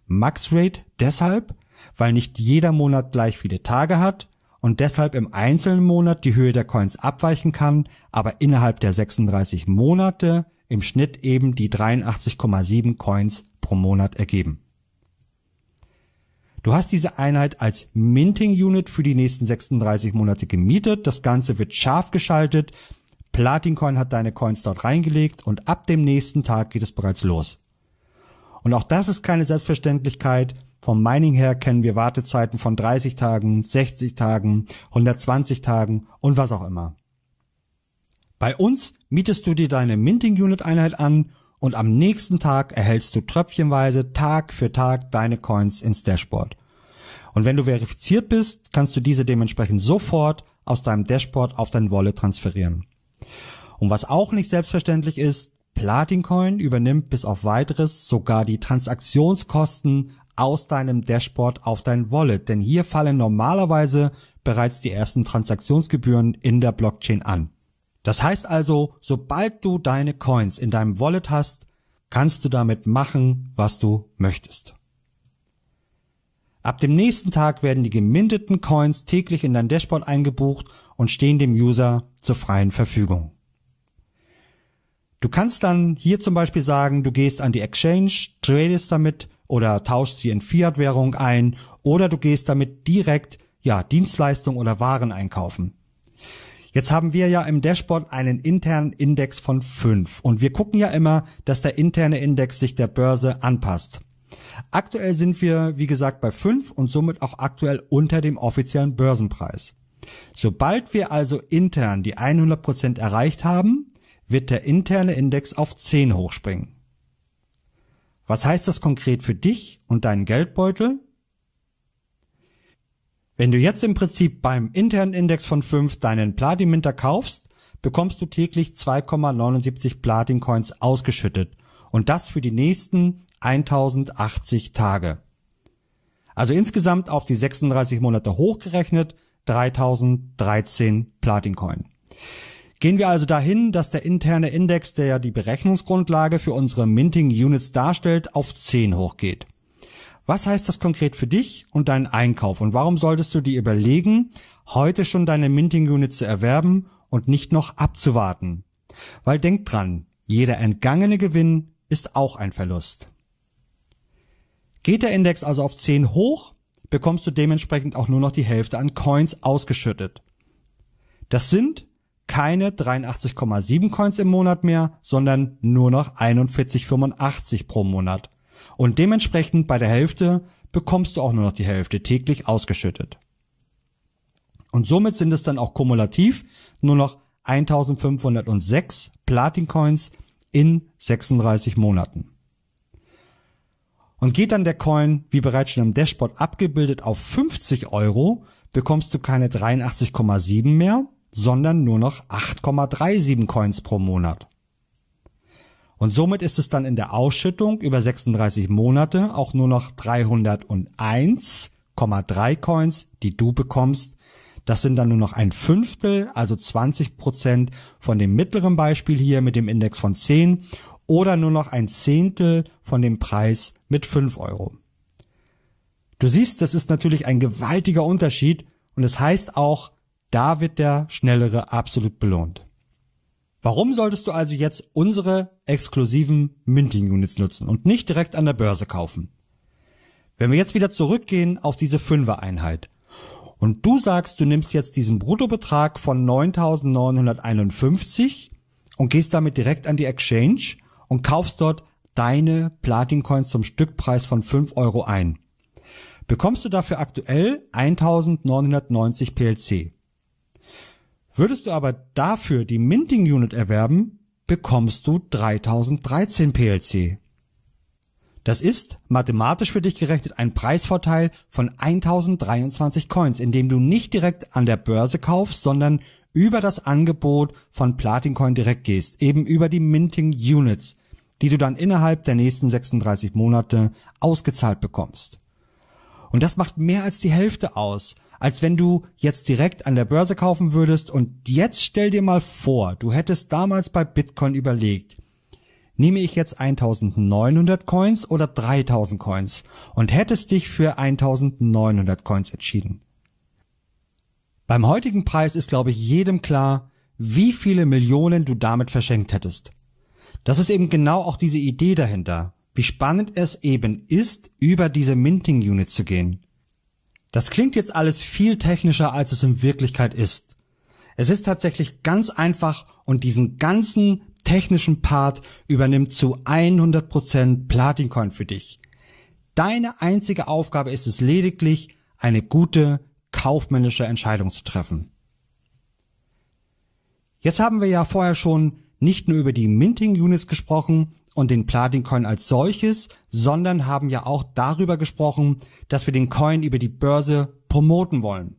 Max-Rate deshalb, weil nicht jeder Monat gleich viele Tage hat, und deshalb im einzelnen Monat die Höhe der Coins abweichen kann, aber innerhalb der 36 Monate im Schnitt eben die 83,7 Coins pro Monat ergeben. Du hast diese Einheit als Minting Unit für die nächsten 36 Monate gemietet. Das Ganze wird scharf geschaltet. Platincoin hat deine Coins dort reingelegt und ab dem nächsten Tag geht es bereits los. Und auch das ist keine Selbstverständlichkeit. Vom Mining her kennen wir Wartezeiten von 30 Tagen, 60 Tagen, 120 Tagen und was auch immer. Bei uns mietest du dir deine Minting Unit Einheit an und am nächsten Tag erhältst du tröpfchenweise Tag für Tag deine Coins ins Dashboard. Und wenn du verifiziert bist, kannst du diese dementsprechend sofort aus deinem Dashboard auf dein Wallet transferieren. Und was auch nicht selbstverständlich ist, Platincoin übernimmt bis auf weiteres sogar die Transaktionskosten aus deinem Dashboard auf dein Wallet, denn hier fallen normalerweise bereits die ersten Transaktionsgebühren in der Blockchain an. Das heißt also, sobald du deine Coins in deinem Wallet hast, kannst du damit machen, was du möchtest. Ab dem nächsten Tag werden die geminteten Coins täglich in dein Dashboard eingebucht und stehen dem User zur freien Verfügung. Du kannst dann hier zum Beispiel sagen, du gehst an die Exchange, tradest damit oder tauscht sie in Fiat-Währung ein oder du gehst damit direkt ja, Dienstleistung oder Waren einkaufen. Jetzt haben wir ja im Dashboard einen internen Index von fünf und wir gucken ja immer, dass der interne Index sich der Börse anpasst. Aktuell sind wir, wie gesagt, bei fünf und somit auch aktuell unter dem offiziellen Börsenpreis. Sobald wir also intern die 100% erreicht haben, wird der interne Index auf 10 hochspringen. Was heißt das konkret für dich und deinen Geldbeutel? Wenn du jetzt im Prinzip beim internen Index von 5 deinen Platin-Minter kaufst, bekommst du täglich 2,79 Platin Coins ausgeschüttet und das für die nächsten 1080 Tage. Also insgesamt auf die 36 Monate hochgerechnet 3013 Platin Coin. Gehen wir also dahin, dass der interne Index, der ja die Berechnungsgrundlage für unsere Minting Units darstellt, auf 10 hochgeht. Was heißt das konkret für dich und deinen Einkauf und warum solltest du dir überlegen, heute schon deine Minting Units zu erwerben und nicht noch abzuwarten? Weil denk dran, jeder entgangene Gewinn ist auch ein Verlust. Geht der Index also auf 10 hoch, bekommst du dementsprechend auch nur noch die Hälfte an Coins ausgeschüttet. Das sind keine 83,7 Coins im Monat mehr, sondern nur noch 41,85 pro Monat. Und dementsprechend bei der Hälfte bekommst du auch nur noch die Hälfte täglich ausgeschüttet. Und somit sind es dann auch kumulativ nur noch 1506 Platin Coins in 36 Monaten. Und geht dann der Coin, wie bereits schon im Dashboard abgebildet, auf 50 Euro, bekommst du keine 83,7 mehr, sondern nur noch 8,37 Coins pro Monat. Und somit ist es dann in der Ausschüttung über 36 Monate auch nur noch 301,3 Coins, die du bekommst. Das sind dann nur noch ein Fünftel, also 20 Prozent von dem mittleren Beispiel hier mit dem Index von 10 oder nur noch ein Zehntel von dem Preis mit 5 Euro. Du siehst, das ist natürlich ein gewaltiger Unterschied und es das heißt auch, da wird der Schnellere absolut belohnt. Warum solltest du also jetzt unsere exklusiven Minting Units nutzen und nicht direkt an der Börse kaufen? Wenn wir jetzt wieder zurückgehen auf diese Fünfer-Einheit und du sagst, du nimmst jetzt diesen Bruttobetrag von 9.951 und gehst damit direkt an die Exchange und kaufst dort deine Platin Coins zum Stückpreis von 5 Euro ein, bekommst du dafür aktuell 1.990 PLC. Würdest du aber dafür die Minting Unit erwerben, bekommst du 3013 PLC. Das ist mathematisch für dich gerechnet ein Preisvorteil von 1023 Coins, indem du nicht direkt an der Börse kaufst, sondern über das Angebot von Platin Coin direkt gehst, eben über die Minting Units, die du dann innerhalb der nächsten 36 Monate ausgezahlt bekommst. Und das macht mehr als die Hälfte aus als wenn du jetzt direkt an der Börse kaufen würdest und jetzt stell dir mal vor, du hättest damals bei Bitcoin überlegt, nehme ich jetzt 1900 Coins oder 3000 Coins und hättest dich für 1900 Coins entschieden. Beim heutigen Preis ist, glaube ich, jedem klar, wie viele Millionen du damit verschenkt hättest. Das ist eben genau auch diese Idee dahinter, wie spannend es eben ist, über diese Minting Unit zu gehen. Das klingt jetzt alles viel technischer, als es in Wirklichkeit ist. Es ist tatsächlich ganz einfach und diesen ganzen technischen Part übernimmt zu 100% Platincoin für dich. Deine einzige Aufgabe ist es lediglich, eine gute kaufmännische Entscheidung zu treffen. Jetzt haben wir ja vorher schon nicht nur über die Minting Units gesprochen, und den Platin-Coin als solches, sondern haben ja auch darüber gesprochen, dass wir den Coin über die Börse promoten wollen.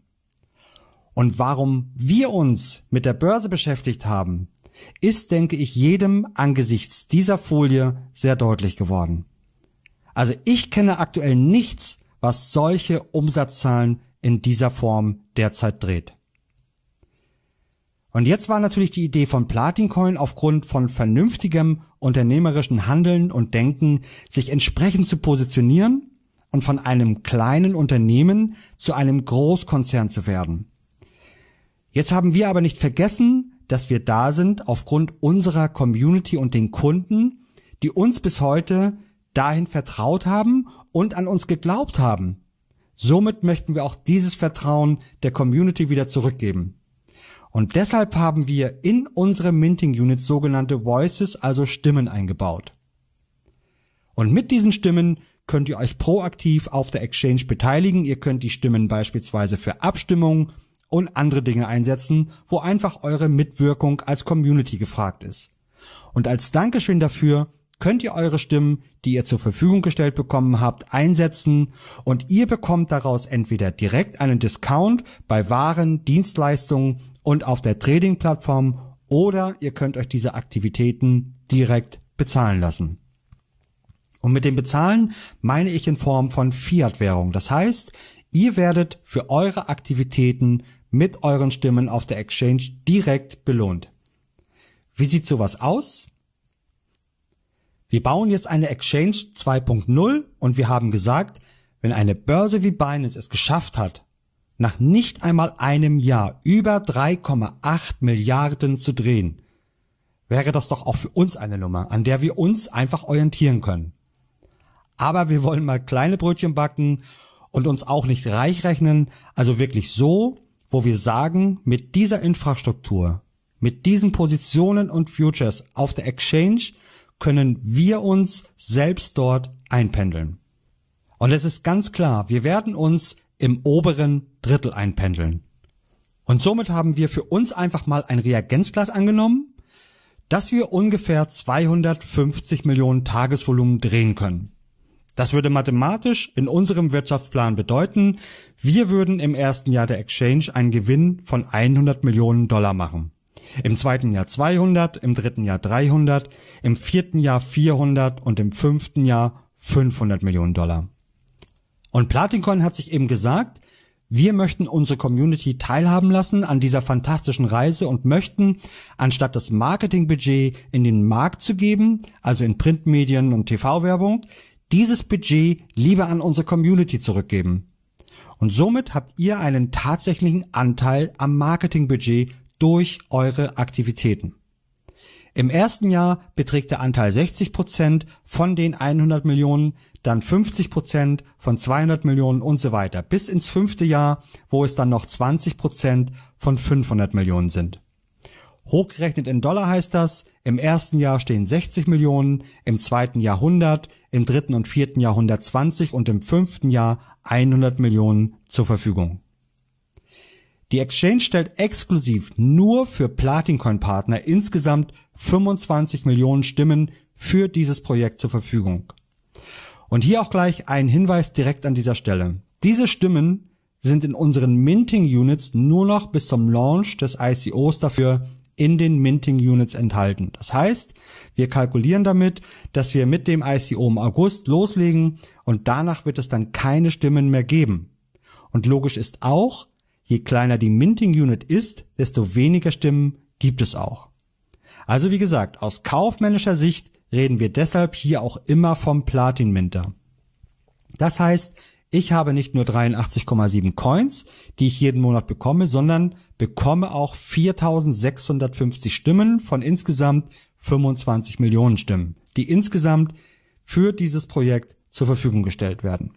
Und warum wir uns mit der Börse beschäftigt haben, ist, denke ich, jedem angesichts dieser Folie sehr deutlich geworden. Also ich kenne aktuell nichts, was solche Umsatzzahlen in dieser Form derzeit dreht. Und jetzt war natürlich die Idee von Platincoin aufgrund von vernünftigem unternehmerischen Handeln und Denken, sich entsprechend zu positionieren und von einem kleinen Unternehmen zu einem Großkonzern zu werden. Jetzt haben wir aber nicht vergessen, dass wir da sind aufgrund unserer Community und den Kunden, die uns bis heute dahin vertraut haben und an uns geglaubt haben. Somit möchten wir auch dieses Vertrauen der Community wieder zurückgeben. Und deshalb haben wir in unsere Minting Unit sogenannte Voices, also Stimmen eingebaut. Und mit diesen Stimmen könnt ihr euch proaktiv auf der Exchange beteiligen. Ihr könnt die Stimmen beispielsweise für Abstimmungen und andere Dinge einsetzen, wo einfach eure Mitwirkung als Community gefragt ist. Und als Dankeschön dafür könnt ihr eure Stimmen, die ihr zur Verfügung gestellt bekommen habt, einsetzen und ihr bekommt daraus entweder direkt einen Discount bei Waren, Dienstleistungen und auf der Trading-Plattform oder ihr könnt euch diese Aktivitäten direkt bezahlen lassen. Und mit dem Bezahlen meine ich in Form von Fiat-Währung. Das heißt, ihr werdet für eure Aktivitäten mit euren Stimmen auf der Exchange direkt belohnt. Wie sieht sowas aus? Wir bauen jetzt eine Exchange 2.0 und wir haben gesagt, wenn eine Börse wie Binance es geschafft hat, nach nicht einmal einem Jahr über 3,8 Milliarden zu drehen, wäre das doch auch für uns eine Nummer, an der wir uns einfach orientieren können. Aber wir wollen mal kleine Brötchen backen und uns auch nicht reich rechnen, also wirklich so, wo wir sagen, mit dieser Infrastruktur, mit diesen Positionen und Futures auf der Exchange können wir uns selbst dort einpendeln. Und es ist ganz klar, wir werden uns im oberen Drittel einpendeln. Und somit haben wir für uns einfach mal ein Reagenzglas angenommen, dass wir ungefähr 250 Millionen Tagesvolumen drehen können. Das würde mathematisch in unserem Wirtschaftsplan bedeuten, wir würden im ersten Jahr der Exchange einen Gewinn von 100 Millionen Dollar machen im zweiten Jahr 200, im dritten Jahr 300, im vierten Jahr 400 und im fünften Jahr 500 Millionen Dollar. Und Platincoin hat sich eben gesagt, wir möchten unsere Community teilhaben lassen an dieser fantastischen Reise und möchten, anstatt das Marketingbudget in den Markt zu geben, also in Printmedien und TV-Werbung, dieses Budget lieber an unsere Community zurückgeben. Und somit habt ihr einen tatsächlichen Anteil am Marketingbudget durch eure Aktivitäten. Im ersten Jahr beträgt der Anteil 60 Prozent von den 100 Millionen, dann 50 Prozent von 200 Millionen und so weiter, bis ins fünfte Jahr, wo es dann noch 20 Prozent von 500 Millionen sind. Hochgerechnet in Dollar heißt das, im ersten Jahr stehen 60 Millionen, im zweiten Jahr 100, im dritten und vierten Jahr 120 und im fünften Jahr 100 Millionen zur Verfügung. Die Exchange stellt exklusiv nur für Platincoin-Partner insgesamt 25 Millionen Stimmen für dieses Projekt zur Verfügung. Und hier auch gleich ein Hinweis direkt an dieser Stelle. Diese Stimmen sind in unseren Minting Units nur noch bis zum Launch des ICOs dafür in den Minting Units enthalten. Das heißt, wir kalkulieren damit, dass wir mit dem ICO im August loslegen und danach wird es dann keine Stimmen mehr geben. Und logisch ist auch, Je kleiner die Minting Unit ist, desto weniger Stimmen gibt es auch. Also wie gesagt, aus kaufmännischer Sicht reden wir deshalb hier auch immer vom Platin Minter. Das heißt, ich habe nicht nur 83,7 Coins, die ich jeden Monat bekomme, sondern bekomme auch 4650 Stimmen von insgesamt 25 Millionen Stimmen, die insgesamt für dieses Projekt zur Verfügung gestellt werden.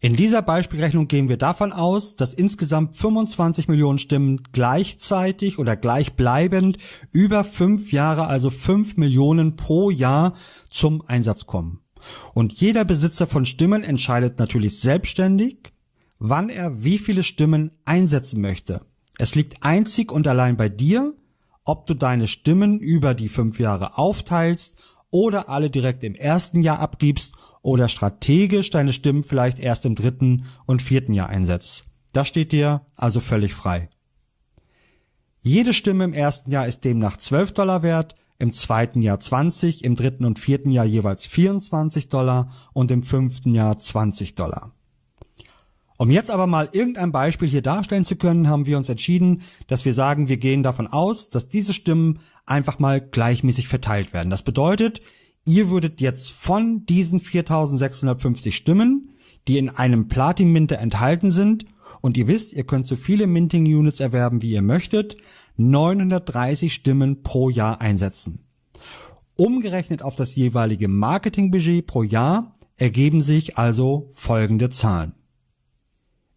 In dieser Beispielrechnung gehen wir davon aus, dass insgesamt 25 Millionen Stimmen gleichzeitig oder gleichbleibend über fünf Jahre, also fünf Millionen pro Jahr zum Einsatz kommen. Und jeder Besitzer von Stimmen entscheidet natürlich selbstständig, wann er wie viele Stimmen einsetzen möchte. Es liegt einzig und allein bei dir, ob du deine Stimmen über die fünf Jahre aufteilst oder alle direkt im ersten Jahr abgibst oder strategisch deine Stimmen vielleicht erst im dritten und vierten Jahr einsetzt. Das steht dir also völlig frei. Jede Stimme im ersten Jahr ist demnach 12 Dollar wert, im zweiten Jahr 20, im dritten und vierten Jahr jeweils 24 Dollar und im fünften Jahr 20 Dollar. Um jetzt aber mal irgendein Beispiel hier darstellen zu können, haben wir uns entschieden, dass wir sagen, wir gehen davon aus, dass diese Stimmen einfach mal gleichmäßig verteilt werden. Das bedeutet, ihr würdet jetzt von diesen 4650 Stimmen, die in einem Platin Minter enthalten sind, und ihr wisst, ihr könnt so viele Minting Units erwerben, wie ihr möchtet, 930 Stimmen pro Jahr einsetzen. Umgerechnet auf das jeweilige Marketingbudget pro Jahr ergeben sich also folgende Zahlen.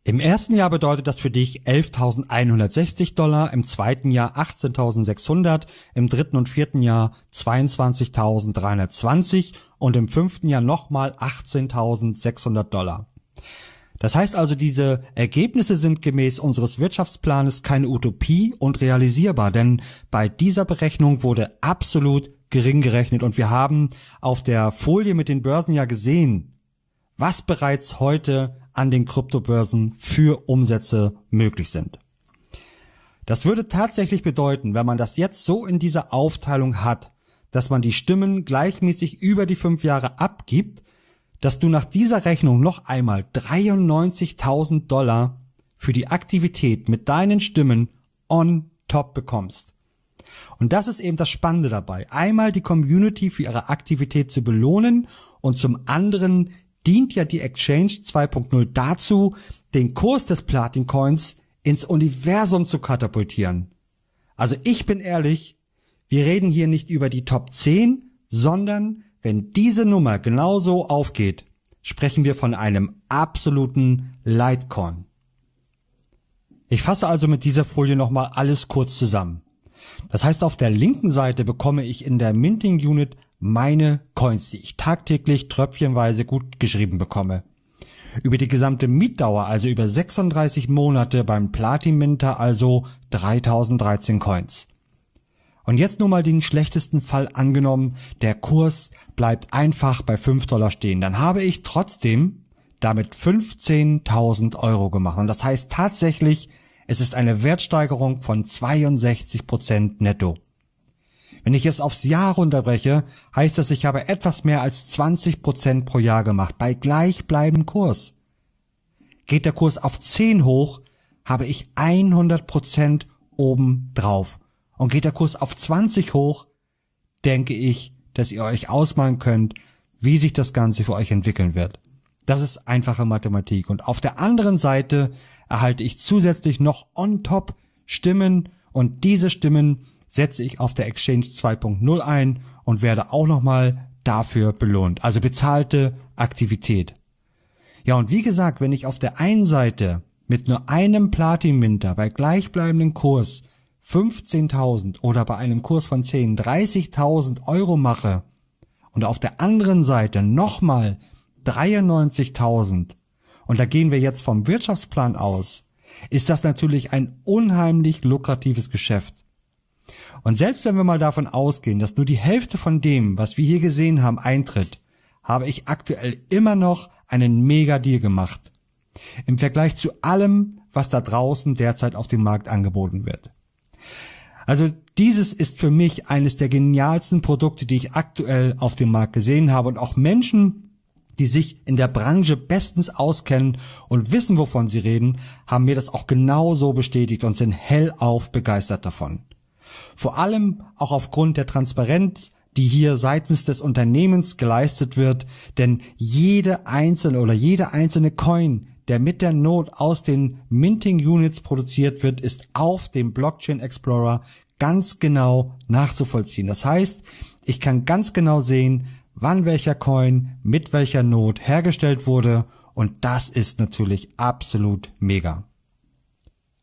Im ersten Jahr bedeutet das für dich 11.160 Dollar, im zweiten Jahr 18.600, im dritten und vierten Jahr 22.320 und im fünften Jahr nochmal 18.600 Dollar. Das heißt also, diese Ergebnisse sind gemäß unseres Wirtschaftsplanes keine Utopie und realisierbar, denn bei dieser Berechnung wurde absolut gering gerechnet und wir haben auf der Folie mit den Börsen ja gesehen, was bereits heute an den Kryptobörsen für Umsätze möglich sind. Das würde tatsächlich bedeuten, wenn man das jetzt so in dieser Aufteilung hat, dass man die Stimmen gleichmäßig über die fünf Jahre abgibt, dass du nach dieser Rechnung noch einmal 93.000 Dollar für die Aktivität mit deinen Stimmen on top bekommst. Und das ist eben das Spannende dabei. Einmal die Community für ihre Aktivität zu belohnen und zum anderen dient ja die Exchange 2.0 dazu, den Kurs des Platin Coins ins Universum zu katapultieren. Also ich bin ehrlich, wir reden hier nicht über die Top 10, sondern wenn diese Nummer genauso aufgeht, sprechen wir von einem absoluten Litecoin. Ich fasse also mit dieser Folie nochmal alles kurz zusammen. Das heißt, auf der linken Seite bekomme ich in der Minting Unit meine Coins, die ich tagtäglich tröpfchenweise gut geschrieben bekomme. Über die gesamte Mietdauer, also über 36 Monate beim Platin Minter, also 3013 Coins. Und jetzt nur mal den schlechtesten Fall angenommen, der Kurs bleibt einfach bei 5 Dollar stehen. Dann habe ich trotzdem damit 15.000 Euro gemacht. Und das heißt tatsächlich, es ist eine Wertsteigerung von 62 Prozent netto. Wenn ich es aufs Jahr runterbreche, heißt das, ich habe etwas mehr als 20 Prozent pro Jahr gemacht, bei gleichbleibendem Kurs. Geht der Kurs auf 10 hoch, habe ich 100 Prozent oben drauf. Und geht der Kurs auf 20 hoch, denke ich, dass ihr euch ausmalen könnt, wie sich das Ganze für euch entwickeln wird. Das ist einfache Mathematik. Und auf der anderen Seite erhalte ich zusätzlich noch on top Stimmen und diese Stimmen setze ich auf der Exchange 2.0 ein und werde auch nochmal dafür belohnt. Also bezahlte Aktivität. Ja, und wie gesagt, wenn ich auf der einen Seite mit nur einem Platin-Winter bei gleichbleibendem Kurs 15.000 oder bei einem Kurs von 10 30.000 Euro mache und auf der anderen Seite nochmal 93.000 und da gehen wir jetzt vom Wirtschaftsplan aus, ist das natürlich ein unheimlich lukratives Geschäft. Und selbst wenn wir mal davon ausgehen, dass nur die Hälfte von dem, was wir hier gesehen haben, eintritt, habe ich aktuell immer noch einen Mega-Deal gemacht. Im Vergleich zu allem, was da draußen derzeit auf dem Markt angeboten wird. Also dieses ist für mich eines der genialsten Produkte, die ich aktuell auf dem Markt gesehen habe und auch Menschen, die sich in der Branche bestens auskennen und wissen, wovon sie reden, haben mir das auch genauso bestätigt und sind hellauf begeistert davon. Vor allem auch aufgrund der Transparenz, die hier seitens des Unternehmens geleistet wird, denn jede einzelne oder jede einzelne Coin, der mit der Not aus den Minting Units produziert wird, ist auf dem Blockchain Explorer ganz genau nachzuvollziehen. Das heißt, ich kann ganz genau sehen, wann welcher Coin mit welcher Not hergestellt wurde und das ist natürlich absolut mega.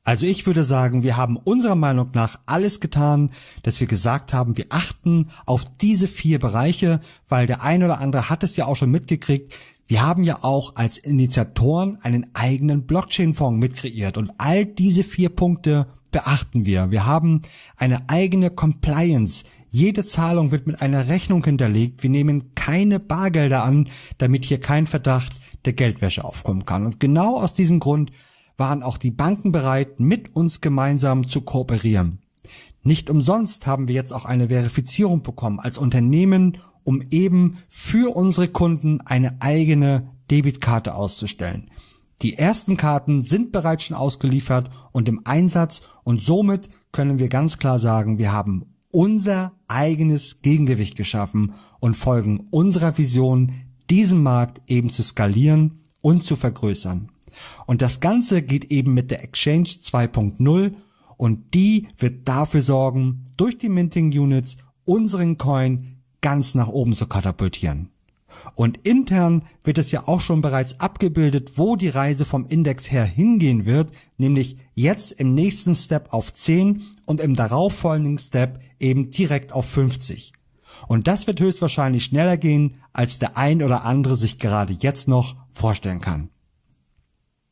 Also ich würde sagen, wir haben unserer Meinung nach alles getan, dass wir gesagt haben, wir achten auf diese vier Bereiche, weil der ein oder andere hat es ja auch schon mitgekriegt. Wir haben ja auch als Initiatoren einen eigenen Blockchain-Fonds mitkreiert und all diese vier Punkte beachten wir. Wir haben eine eigene Compliance. Jede Zahlung wird mit einer Rechnung hinterlegt. Wir nehmen keine Bargelder an, damit hier kein Verdacht der Geldwäsche aufkommen kann. Und genau aus diesem Grund waren auch die Banken bereit, mit uns gemeinsam zu kooperieren. Nicht umsonst haben wir jetzt auch eine Verifizierung bekommen als Unternehmen, um eben für unsere Kunden eine eigene Debitkarte auszustellen. Die ersten Karten sind bereits schon ausgeliefert und im Einsatz und somit können wir ganz klar sagen, wir haben unser eigenes Gegengewicht geschaffen und folgen unserer Vision, diesen Markt eben zu skalieren und zu vergrößern. Und das Ganze geht eben mit der Exchange 2.0 und die wird dafür sorgen, durch die Minting Units unseren Coin ganz nach oben zu katapultieren. Und intern wird es ja auch schon bereits abgebildet, wo die Reise vom Index her hingehen wird, nämlich jetzt im nächsten Step auf 10 und im darauffolgenden Step eben direkt auf 50. Und das wird höchstwahrscheinlich schneller gehen, als der ein oder andere sich gerade jetzt noch vorstellen kann.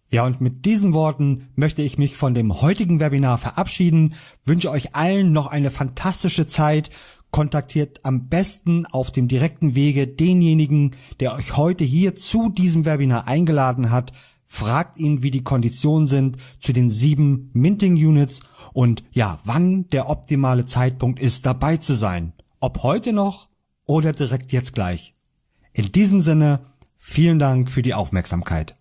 Ja, und mit diesen Worten möchte ich mich von dem heutigen Webinar verabschieden, wünsche euch allen noch eine fantastische Zeit, kontaktiert am besten auf dem direkten Wege denjenigen, der euch heute hier zu diesem Webinar eingeladen hat, fragt ihn, wie die Konditionen sind zu den sieben Minting Units und ja, wann der optimale Zeitpunkt ist, dabei zu sein. Ob heute noch oder direkt jetzt gleich. In diesem Sinne, vielen Dank für die Aufmerksamkeit.